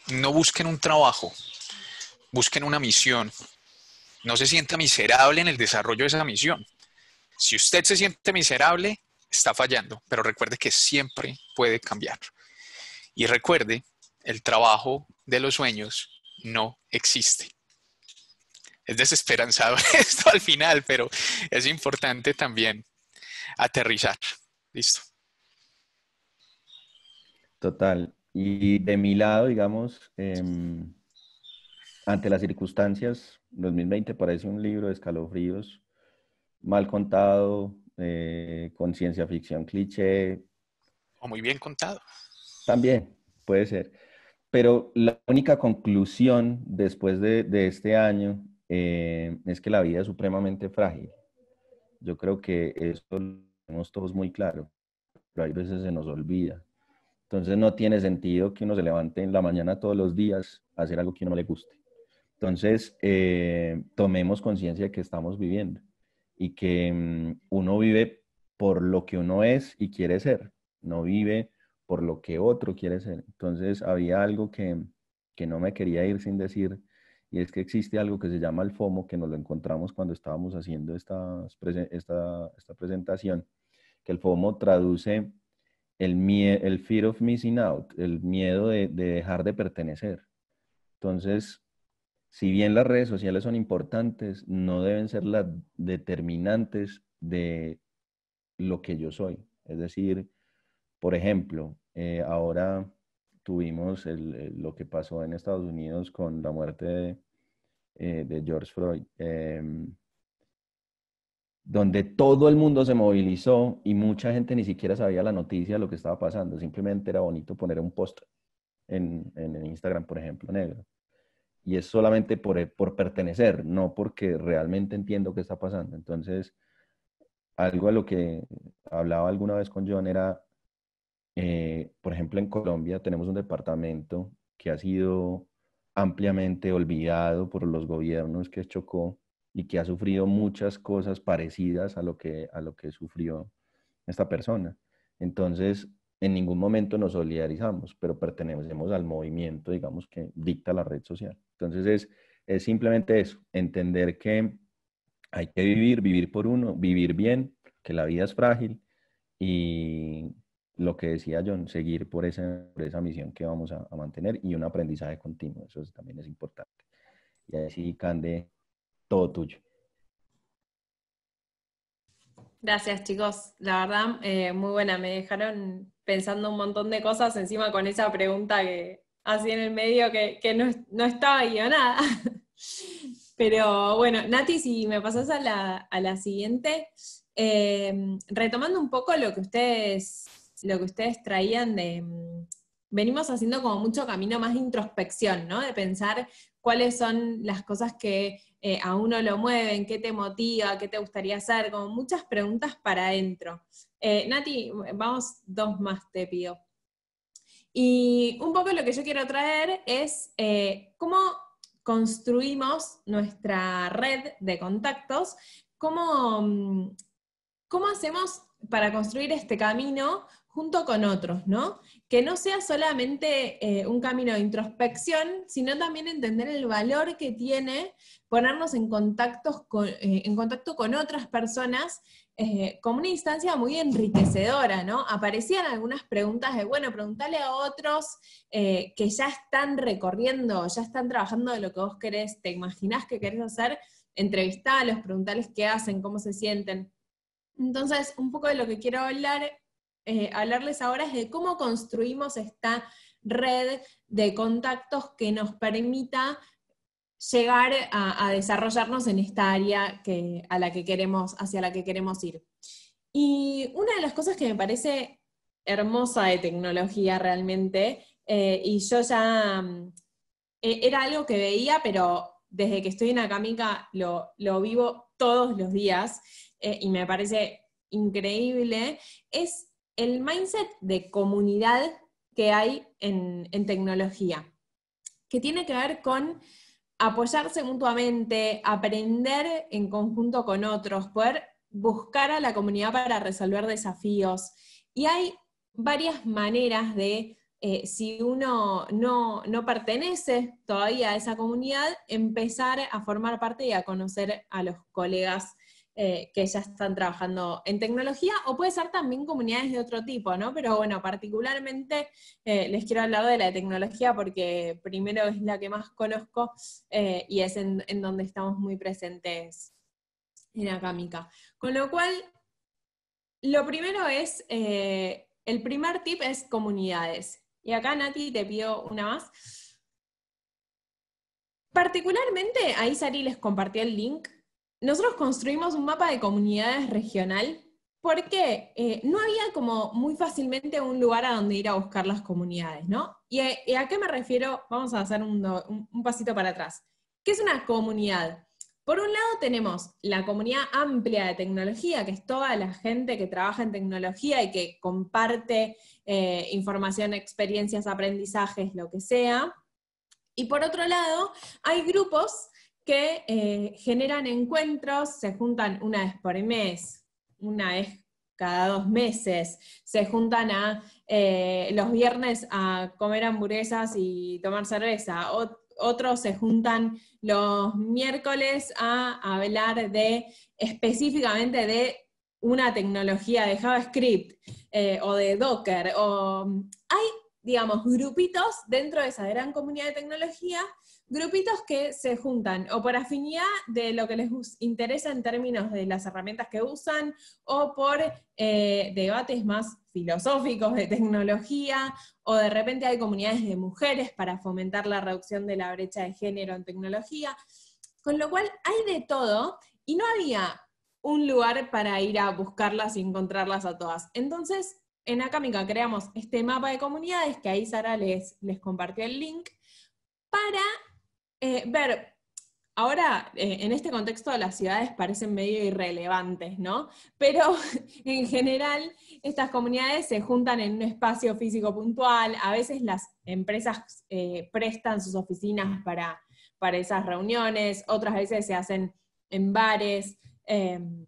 No busquen un trabajo, busquen una misión. No se sienta miserable en el desarrollo de esa misión. Si usted se siente miserable, está fallando, pero recuerde que siempre puede cambiar. Y recuerde, el trabajo de los sueños no existe es desesperanzado esto al final, pero es importante también aterrizar. Listo. Total. Y de mi lado, digamos, em, ante las circunstancias, 2020 parece un libro de escalofríos, mal contado, eh, con ciencia ficción cliché. O muy bien contado. También, puede ser. Pero la única conclusión después de, de este año eh, es que la vida es supremamente frágil. Yo creo que esto lo tenemos todos muy claro, pero hay veces se nos olvida. Entonces no tiene sentido que uno se levante en la mañana todos los días a hacer algo que no le guste. Entonces, eh, tomemos conciencia de que estamos viviendo y que mm, uno vive por lo que uno es y quiere ser, no vive por lo que otro quiere ser. Entonces, había algo que, que no me quería ir sin decir y es que existe algo que se llama el FOMO, que nos lo encontramos cuando estábamos haciendo esta, esta, presentación, que el FOMO traduce el, el fear of missing out, el miedo de, dejar de pertenecer. Entonces, si bien las redes sociales son importantes, no deben ser las determinantes de lo que yo soy. Es decir, por ejemplo, eh, ahora tuvimos eh, lo que pasó en Estados Unidos con la muerte de, eh, de George Floyd em, donde todo el mundo se movilizó y mucha gente ni siquiera sabía la noticia de lo que estaba pasando, simplemente era bonito poner un post en, el Instagram, por ejemplo, negro. Y es solamente por, por pertenecer, no porque realmente entiendo qué está pasando. Entonces, algo a lo que hablaba alguna vez con John era, eh, por ejemplo, en Colombia tenemos un departamento que ha sido ampliamente olvidado por los gobiernos que chocó y que ha sufrido muchas cosas parecidas a lo que, a lo que sufrió esta persona. Entonces, en ningún momento nos solidarizamos, pero pertenecemos al movimiento, digamos, que dicta la red social. Entonces, es, es simplemente eso, entender que hay que vivir, vivir por uno, vivir bien, que la vida es frágil y lo que decía John, seguir por esa, misión que vamos a, mantener y un aprendizaje continuo, eso también es importante. Y así, Cande, todo tuyo. Gracias chicos, la verdad, eh, muy buena, me dejaron pensando un montón de cosas encima con esa pregunta que hacía en el medio que, no, no estaba guionada. Pero bueno, Nati, si me pasas a la, siguiente, eh, retomando un poco lo que ustedes lo que ustedes traían de... Mm, venimos haciendo como mucho camino más de introspección, ¿no? De pensar cuáles son las cosas que eh, a uno lo mueven, qué te motiva, qué te gustaría hacer, como muchas preguntas para adentro. Eh, Nati, vamos dos más, te pido. Y un poco lo que yo quiero traer es eh, cómo construimos nuestra red de contactos, cómo, mm, cómo hacemos para construir este camino junto con otros, ¿no? Que no sea solamente eh, un camino de introspección, sino también entender el valor que tiene ponernos en, eh, en contacto con otras personas eh, como una instancia muy enriquecedora, ¿no? Aparecían algunas preguntas de, bueno, preguntarle a otros que ya están recorriendo, ya están trabajando de lo que vos querés, te imaginás que querés hacer, entrevistarlos, preguntarles qué hacen, cómo se sienten. Entonces, un poco de lo que quiero hablar eh, hablarles ahora es de cómo construimos esta red de contactos que nos permita llegar a, desarrollarnos en esta área que, a la que queremos, hacia la que queremos ir. Y una de las cosas que me parece hermosa de tecnología realmente, eh, y yo ya mm, e, era algo que veía, pero desde que estoy en Acámica lo, lo vivo todos los días eh, y me parece increíble, es el mindset de comunidad que hay en, tecnología, que tiene que ver con apoyarse mutuamente, aprender en conjunto con otros, poder buscar a la comunidad para resolver desafíos. Y hay varias maneras de, eh, si uno no, no, pertenece todavía a esa comunidad, empezar a formar parte y a conocer a los colegas eh, que ya están trabajando en tecnología, o puede ser también comunidades de otro tipo, ¿no? Pero bueno, particularmente eh, les quiero hablar de la tecnología porque primero es la que más conozco eh, y es en, donde estamos muy presentes en Acámica. Con lo cual, lo primero es, el primer tip es comunidades. Y acá, Nati, te pido una más. Particularmente, ahí Sari les compartí el link nosotros construimos un mapa de comunidades regional porque eh, no había como muy fácilmente un lugar a donde ir a buscar las comunidades, ¿no? ¿Y eh, a, qué me refiero? Vamos a hacer un, pasito para atrás. ¿Qué es una comunidad? Por un lado tenemos la comunidad amplia de tecnología, que es toda la gente que trabaja en tecnología y que comparte eh, información, experiencias, aprendizajes, lo que sea. Y por otro lado, hay grupos que eh, generan encuentros, se juntan una vez por mes, una vez cada dos meses, se juntan eh, los viernes a comer hamburguesas y tomar cerveza, otros se juntan los miércoles a hablar de específicamente de una tecnología de JavaScript eh, o de Docker, o digamos, grupitos dentro de esa gran comunidad de tecnología, grupitos que se juntan o por afinidad de lo que les interesa en términos de las herramientas que usan o por eh, debates más filosóficos de tecnología o de repente hay comunidades de mujeres para fomentar la reducción de la brecha de género en tecnología. Con lo cual hay de todo y no había un lugar para ir a buscarlas y encontrarlas a todas. Entonces, en Acámica creamos este mapa de comunidades, que ahí Sara les, les compartió el link, para eh, ver, ahora eh, en este contexto las ciudades parecen medio irrelevantes, ¿no? Pero en general estas comunidades se juntan en un espacio físico puntual, a veces las empresas eh, prestan sus oficinas para, para esas reuniones, otras veces se hacen en bares, em,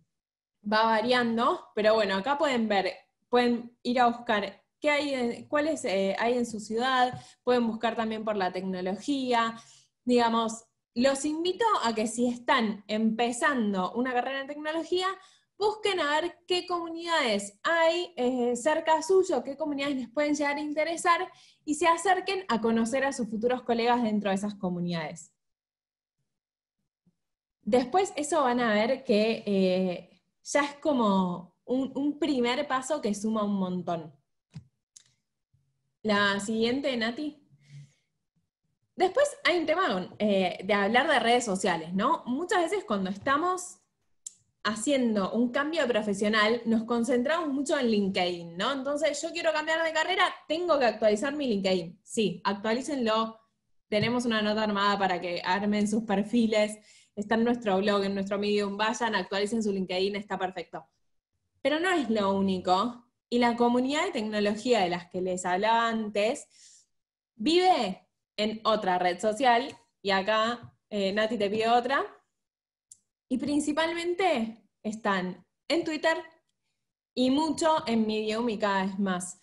va variando, pero bueno, acá pueden ver pueden ir a buscar qué hay, cuáles eh, hay en su ciudad, pueden buscar también por la tecnología, digamos, los invito a que si están empezando una carrera en tecnología, busquen a ver qué comunidades hay eh, cerca suyo, qué comunidades les pueden llegar a interesar y se acerquen a conocer a sus futuros colegas dentro de esas comunidades. Después eso van a ver que eh, ya es como un, primer paso que suma un montón. La siguiente, Nati. Después hay un tema eh, de hablar de redes sociales, ¿no? Muchas veces cuando estamos haciendo un cambio profesional, nos concentramos mucho en LinkedIn, ¿no? Entonces, yo quiero cambiar de carrera, tengo que actualizar mi LinkedIn. Sí, actualícenlo. Tenemos una nota armada para que armen sus perfiles. Está en nuestro blog, en nuestro medium. Vayan, actualicen su LinkedIn, está perfecto pero no es lo único. Y la comunidad de tecnología de las que les hablaba antes vive en otra red social, y acá eh, Nati te pide otra, y principalmente están en Twitter y mucho en Medium y cada vez más.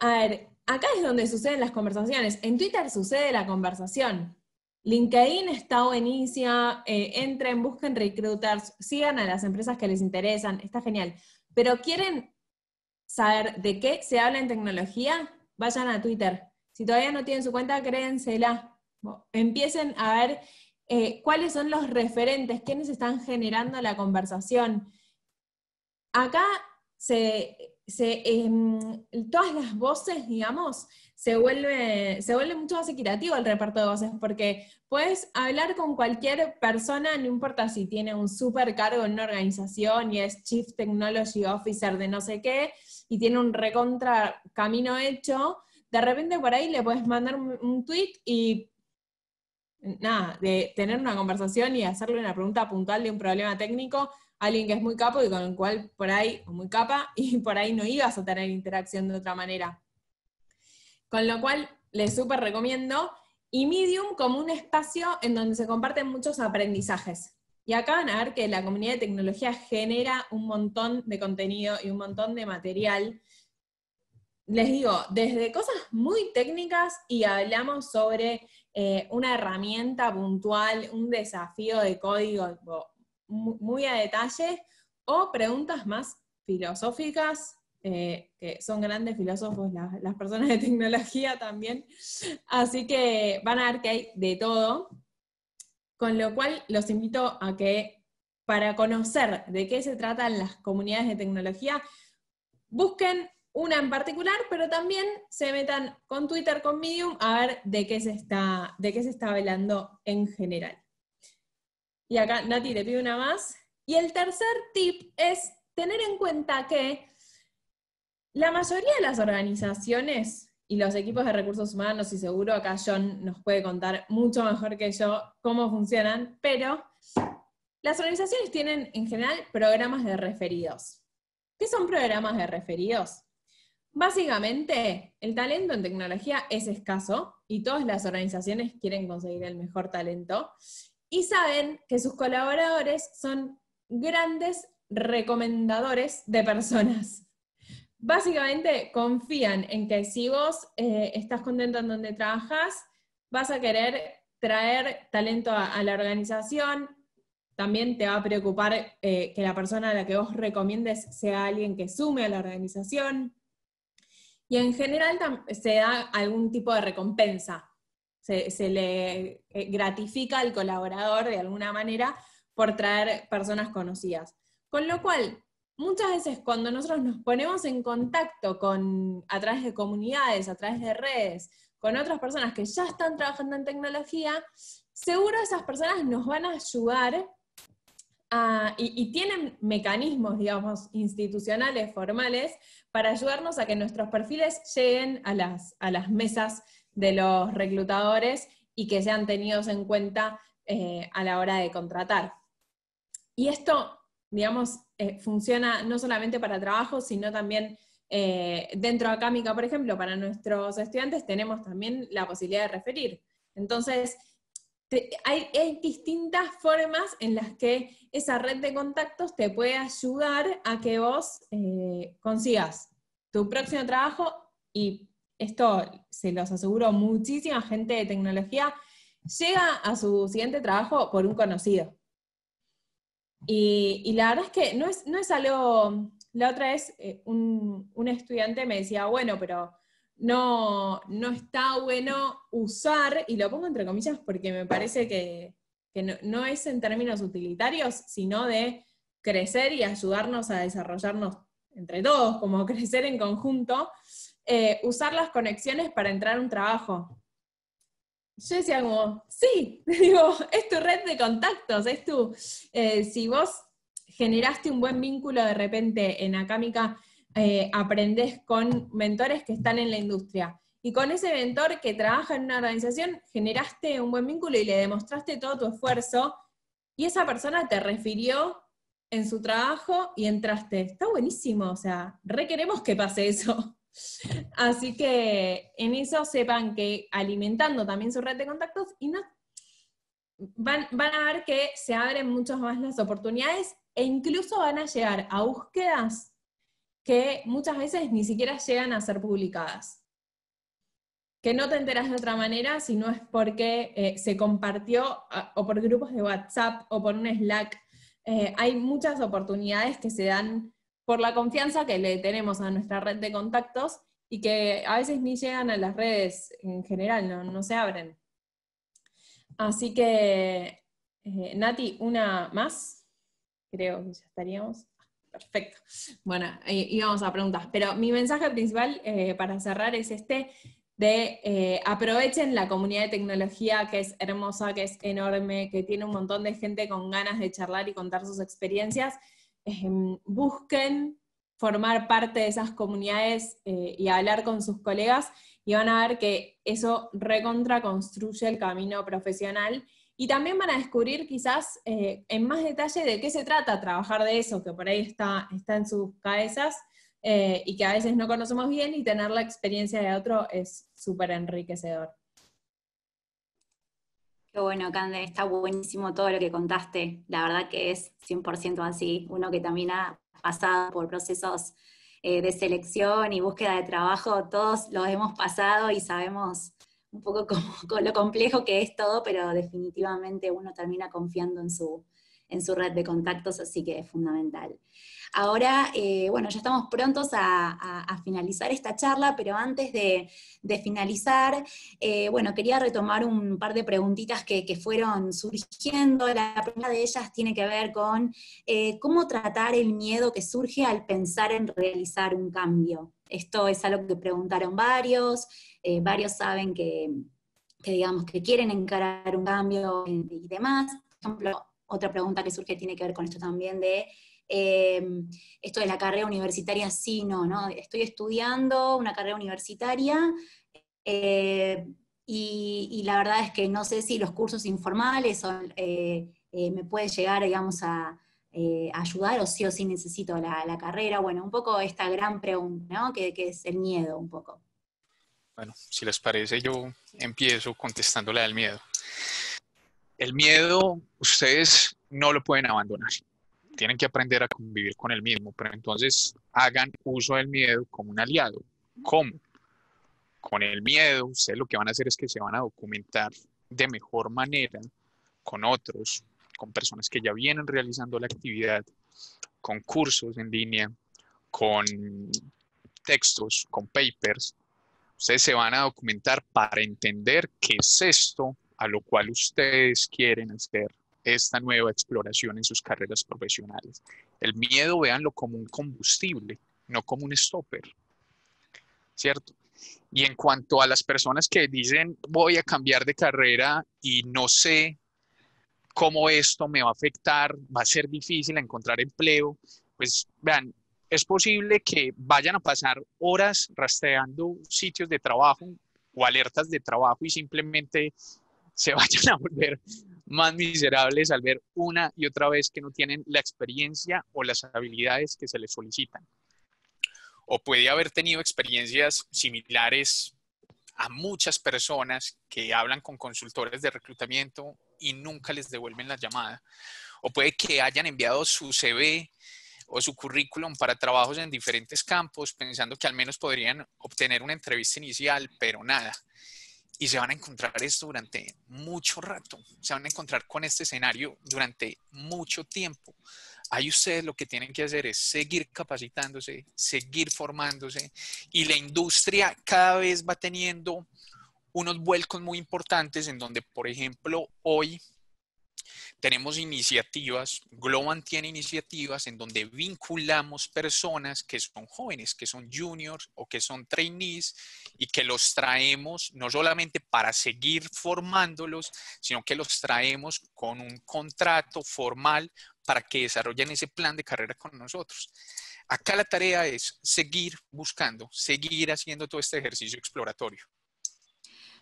A ver, acá es donde suceden las conversaciones. En Twitter sucede la conversación. LinkedIn está buenísima, eh, entren, busquen recruiters, sigan a las empresas que les interesan, está genial. Pero quieren saber de qué se habla en tecnología, vayan a Twitter. Si todavía no tienen su cuenta, créensela. Empiecen a ver eh, cuáles son los referentes, quiénes están generando la conversación. Acá se, em, todas las voces, digamos, se vuelve, se vuelve mucho más equitativo el reparto de voces, porque puedes hablar con cualquier persona, no importa si tiene un super cargo en una organización y es Chief Technology Officer de no sé qué, y tiene un recontra camino hecho, de repente por ahí le puedes mandar un, tweet y nada, de tener una conversación y hacerle una pregunta puntual de un problema técnico a alguien que es muy capo y con el cual por ahí, muy capa, y por ahí no ibas a tener interacción de otra manera. Con lo cual, les súper recomiendo. Y Medium como un espacio en donde se comparten muchos aprendizajes. Y acá van a ver que la comunidad de tecnología genera un montón de contenido y un montón de material. Les digo, desde cosas muy técnicas y hablamos sobre eh, una herramienta puntual, un desafío de código muy a detalle, o preguntas más filosóficas, eh, que son grandes filósofos, las personas de tecnología también. Así que van a ver que hay de todo. Con lo cual los invito a que para conocer de qué se tratan las comunidades de tecnología, busquen una en particular, pero también se metan con Twitter, con Medium, a ver de qué se está, de qué se está velando en general. Y acá, Nati, te pido una más. Y el tercer tip es tener en cuenta que la mayoría de las organizaciones y los equipos de recursos humanos, y seguro acá John nos puede contar mucho mejor que yo cómo funcionan, pero las organizaciones tienen en general programas de referidos. ¿Qué son programas de referidos? Básicamente, el talento en tecnología es escaso y todas las organizaciones quieren conseguir el mejor talento y saben que sus colaboradores son grandes recomendadores de personas. Básicamente confían en que si vos eh, estás contento en donde trabajas, vas a querer traer talento a, la organización, también te va a preocupar eh, que la persona a la que vos recomiendes sea alguien que sume a la organización. Y en general se da algún tipo de recompensa, se le eh, gratifica al colaborador de alguna manera por traer personas conocidas. Con lo cual, muchas veces cuando nosotros nos ponemos en contacto con, a través de comunidades, a través de redes, con otras personas que ya están trabajando en tecnología, seguro esas personas nos van a ayudar ah, y, tienen mecanismos, digamos, institucionales, formales, para ayudarnos a que nuestros perfiles lleguen a las, a las mesas de los reclutadores y que sean tenidos en cuenta eh, a la hora de contratar. Y esto, digamos, eh, funciona no solamente para trabajo, sino también eh, dentro de Acámica, por ejemplo, para nuestros estudiantes tenemos también la posibilidad de referir. Entonces, hay, distintas formas en las que esa red de contactos te puede ayudar a que vos eh, consigas tu próximo trabajo y esto se los aseguro muchísima gente de tecnología llega a su siguiente trabajo por un conocido. Y, la verdad es que no es, no es algo, la otra es eh, un, estudiante me decía, bueno, pero no, está bueno usar, y lo pongo entre comillas porque me parece que, no, es en términos utilitarios, sino de crecer y ayudarnos a desarrollarnos entre todos, como crecer en conjunto, eh, usar las conexiones para entrar a un trabajo yo decía como, sí, digo, es tu red de contactos, es tu, eh, si vos generaste un buen vínculo de repente en Acámica, aprendes eh, aprendés con mentores que están en la industria. Y con ese mentor que trabaja en una organización, generaste un buen vínculo y le demostraste todo tu esfuerzo. Y esa persona te refirió en su trabajo y entraste. Está buenísimo, o sea, requeremos que pase eso. Así que en eso sepan que alimentando también su red de contactos y no, van, van a ver que se abren muchas más las oportunidades e incluso van a llegar a búsquedas que muchas veces ni siquiera llegan a ser publicadas. Que no te enteras de otra manera si no es porque eh, se compartió ah, o por grupos de WhatsApp o por un Slack. Eh, hay muchas oportunidades que se dan por la confianza que le tenemos a nuestra red de contactos y que a veces ni llegan a las redes en general, no, se abren. Así que, eh, Nati, una más. Creo que ya estaríamos. Perfecto. Bueno, eh, íbamos a preguntas, pero mi mensaje principal eh, para cerrar es este de aprovechen la comunidad de tecnología que es hermosa, que es enorme, que tiene un montón de gente con ganas de charlar y contar sus experiencias Em, busquen formar parte de esas comunidades eh, y hablar con sus colegas y van a ver que eso recontra construye el camino profesional y también van a descubrir quizás eh, en más detalle de qué se trata trabajar de eso, que por ahí está, está en sus cabezas eh, y que a veces no conocemos bien y tener la experiencia de otro es súper enriquecedor. Qué bueno, Cande, está buenísimo todo lo que contaste. La verdad que es 100% así. Uno que también ha pasado por procesos eh, de selección y búsqueda de trabajo, todos los hemos pasado y sabemos un poco lo complejo que es todo, pero definitivamente uno termina confiando en su, en su red de contactos, así que es fundamental. Ahora, eh, bueno, ya estamos prontos a, finalizar esta charla, pero antes de, finalizar, eh, bueno, quería retomar un par de preguntitas que, fueron surgiendo. La primera de ellas tiene que ver con eh, cómo tratar el miedo que surge al pensar en realizar un cambio. Esto es algo que preguntaron varios, varios saben que, digamos que quieren encarar un cambio y demás. Por ejemplo, otra pregunta que surge tiene que ver con esto también de em, esto de la carrera universitaria, sí, no, ¿no? Estoy estudiando una carrera universitaria eh, y, la verdad es que no sé si los cursos informales son, eh, eh, me pueden llegar, digamos, a, ayudar o sí o sí necesito la, carrera. Bueno, un poco esta gran pregunta, ¿no? Que, que es el miedo un poco. Bueno, si les parece, yo empiezo contestándole al miedo. El miedo, ustedes no lo pueden abandonar. Tienen que aprender a convivir con el mismo, pero entonces hagan uso del miedo como un aliado. ¿Cómo? Con el miedo, ustedes lo que van a hacer es que se van a documentar de mejor manera con otros, con personas que ya vienen realizando la actividad, con cursos en línea, con textos, con papers. Ustedes se van a documentar para entender qué es esto a lo cual ustedes quieren hacer esta nueva exploración en sus carreras profesionales. El miedo, véanlo como un combustible, no como un stopper, ¿cierto? Y en cuanto a las personas que dicen, voy a cambiar de carrera y no sé cómo esto me va a afectar, va a ser difícil encontrar empleo, pues vean, es posible que vayan a pasar horas rastreando sitios de trabajo o alertas de trabajo y simplemente se vayan a volver más miserables al ver una y otra vez que no tienen la experiencia o las habilidades que se les solicitan. O puede haber tenido experiencias similares a muchas personas que hablan con consultores de reclutamiento y nunca les devuelven la llamada. O puede que hayan enviado su CV o su currículum para trabajos en diferentes campos pensando que al menos podrían obtener una entrevista inicial, pero nada y se van a encontrar esto durante mucho rato, se van a encontrar con este escenario durante mucho tiempo. Ahí ustedes lo que tienen que hacer es seguir capacitándose, seguir formándose y la industria cada vez va teniendo unos vuelcos muy importantes en donde, por ejemplo, hoy tenemos iniciativas, Globan tiene iniciativas en donde vinculamos personas que son jóvenes, que son juniors o que son trainees y que los traemos no solamente para seguir formándolos, sino que los traemos con un contrato formal para que desarrollen ese plan de carrera con nosotros. Acá la tarea es seguir buscando, seguir haciendo todo este ejercicio exploratorio.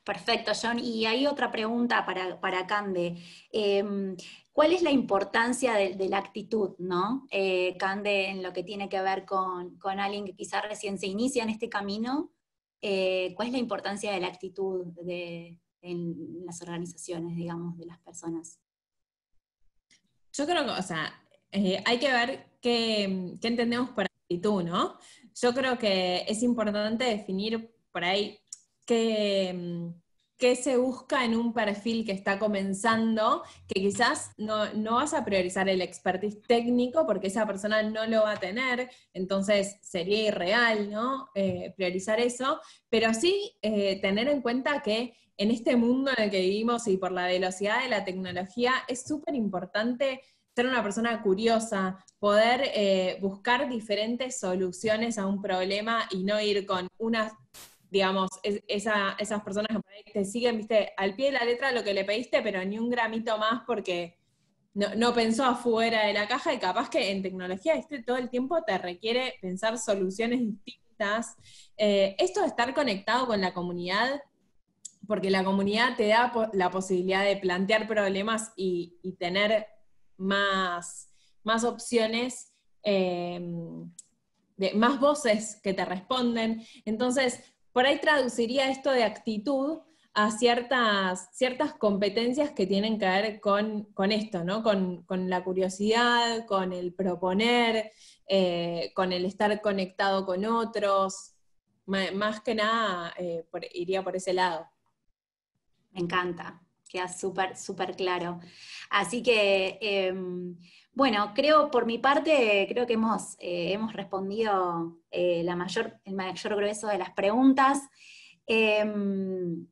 Perfecto, John. Y hay otra pregunta para, para Cande. Em, ¿Cuál es la importancia de, la actitud, no? Eh, Cande, en lo que tiene que ver con, alguien que quizás recién se inicia en este camino, eh, ¿cuál es la importancia de la actitud de, en las organizaciones, digamos, de las personas? Yo creo que, eh, hay que ver qué, qué entendemos por actitud, ¿no? Yo creo que es importante definir por ahí Mm, que, se busca en un perfil que está comenzando, que quizás no, vas a priorizar el expertise técnico porque esa persona no lo va a tener, entonces sería irreal, ¿no? Eh, priorizar eso, pero sí eh, tener en cuenta que en este mundo en el que vivimos y por la velocidad de la tecnología es súper importante ser una persona curiosa, poder eh, buscar diferentes soluciones a un problema y no ir con una digamos, esas personas que te siguen, viste, al pie de la letra lo que le pediste, pero ni un gramito más porque no, pensó afuera de la caja y capaz que en tecnología, este todo el tiempo te requiere pensar soluciones distintas. Eh, esto de estar conectado con la comunidad, porque la comunidad te da la posibilidad de plantear problemas y, tener más, más opciones. Eh, más voces que te responden. Entonces, por ahí traduciría esto de actitud a ciertas, ciertas competencias que tienen que ver con, esto, Con, la curiosidad, con el proponer, eh, con el estar conectado con otros. más que nada eh, iría por ese lado. Me encanta, queda súper, súper claro. Así que em, bueno, creo por mi parte, creo que hemos, eh, hemos respondido eh, la mayor, el mayor grueso de las preguntas. Em,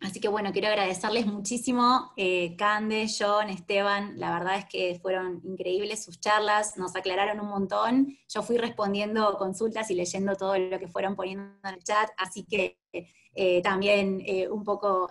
así que bueno, quiero agradecerles muchísimo, eh, Cande, John, Esteban, la verdad es que fueron increíbles sus charlas, nos aclararon un montón, yo fui respondiendo consultas y leyendo todo lo que fueron poniendo en el chat, así que también un poco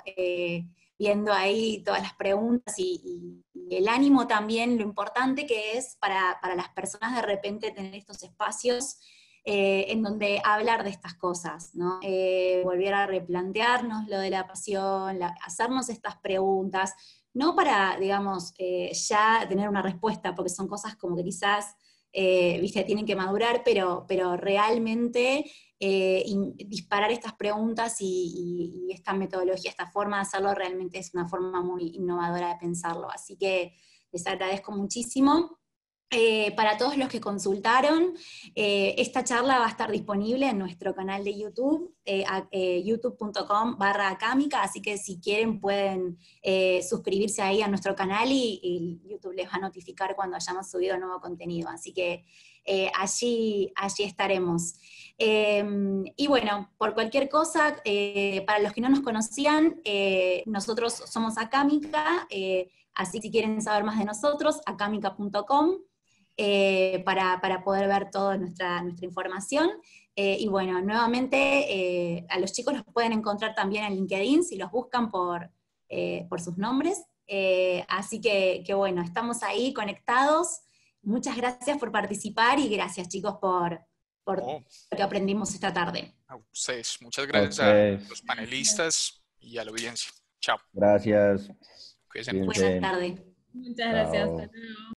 viendo ahí todas las preguntas y, el ánimo también, lo importante que es para, las personas de repente tener estos espacios eh, en donde hablar de estas cosas, ¿no? Eh, volver a replantearnos lo de la pasión, hacernos estas preguntas, no para, digamos, eh, ya tener una respuesta, porque son cosas como que quizás, viste, tienen que madurar, pero, pero realmente eh, disparar estas preguntas y, esta metodología, esta forma de hacerlo realmente es una forma muy innovadora de pensarlo. Así que les agradezco muchísimo. Eh, para todos los que consultaron, eh, esta charla va a estar disponible en nuestro canal de YouTube, youtube.com barra acámica, así que si quieren pueden suscribirse ahí a nuestro canal y, y YouTube les va a notificar cuando hayamos subido nuevo contenido. Así que eh, allí, estaremos. Em, y bueno, por cualquier cosa, eh, para los que no nos conocían, eh, nosotros somos Acámica, así que si quieren saber más de nosotros, acámica.com, para, para, poder ver toda nuestra, nuestra información. y bueno, nuevamente, a los chicos los pueden encontrar también en LinkedIn si los buscan por, por sus nombres. así que, que bueno, estamos ahí conectados. Muchas gracias por participar y gracias chicos por, por oh. lo que aprendimos esta tarde. A ustedes. Muchas gracias a los panelistas y a la audiencia. Chao. Gracias. Cuídense. Buenas tardes. Muchas gracias.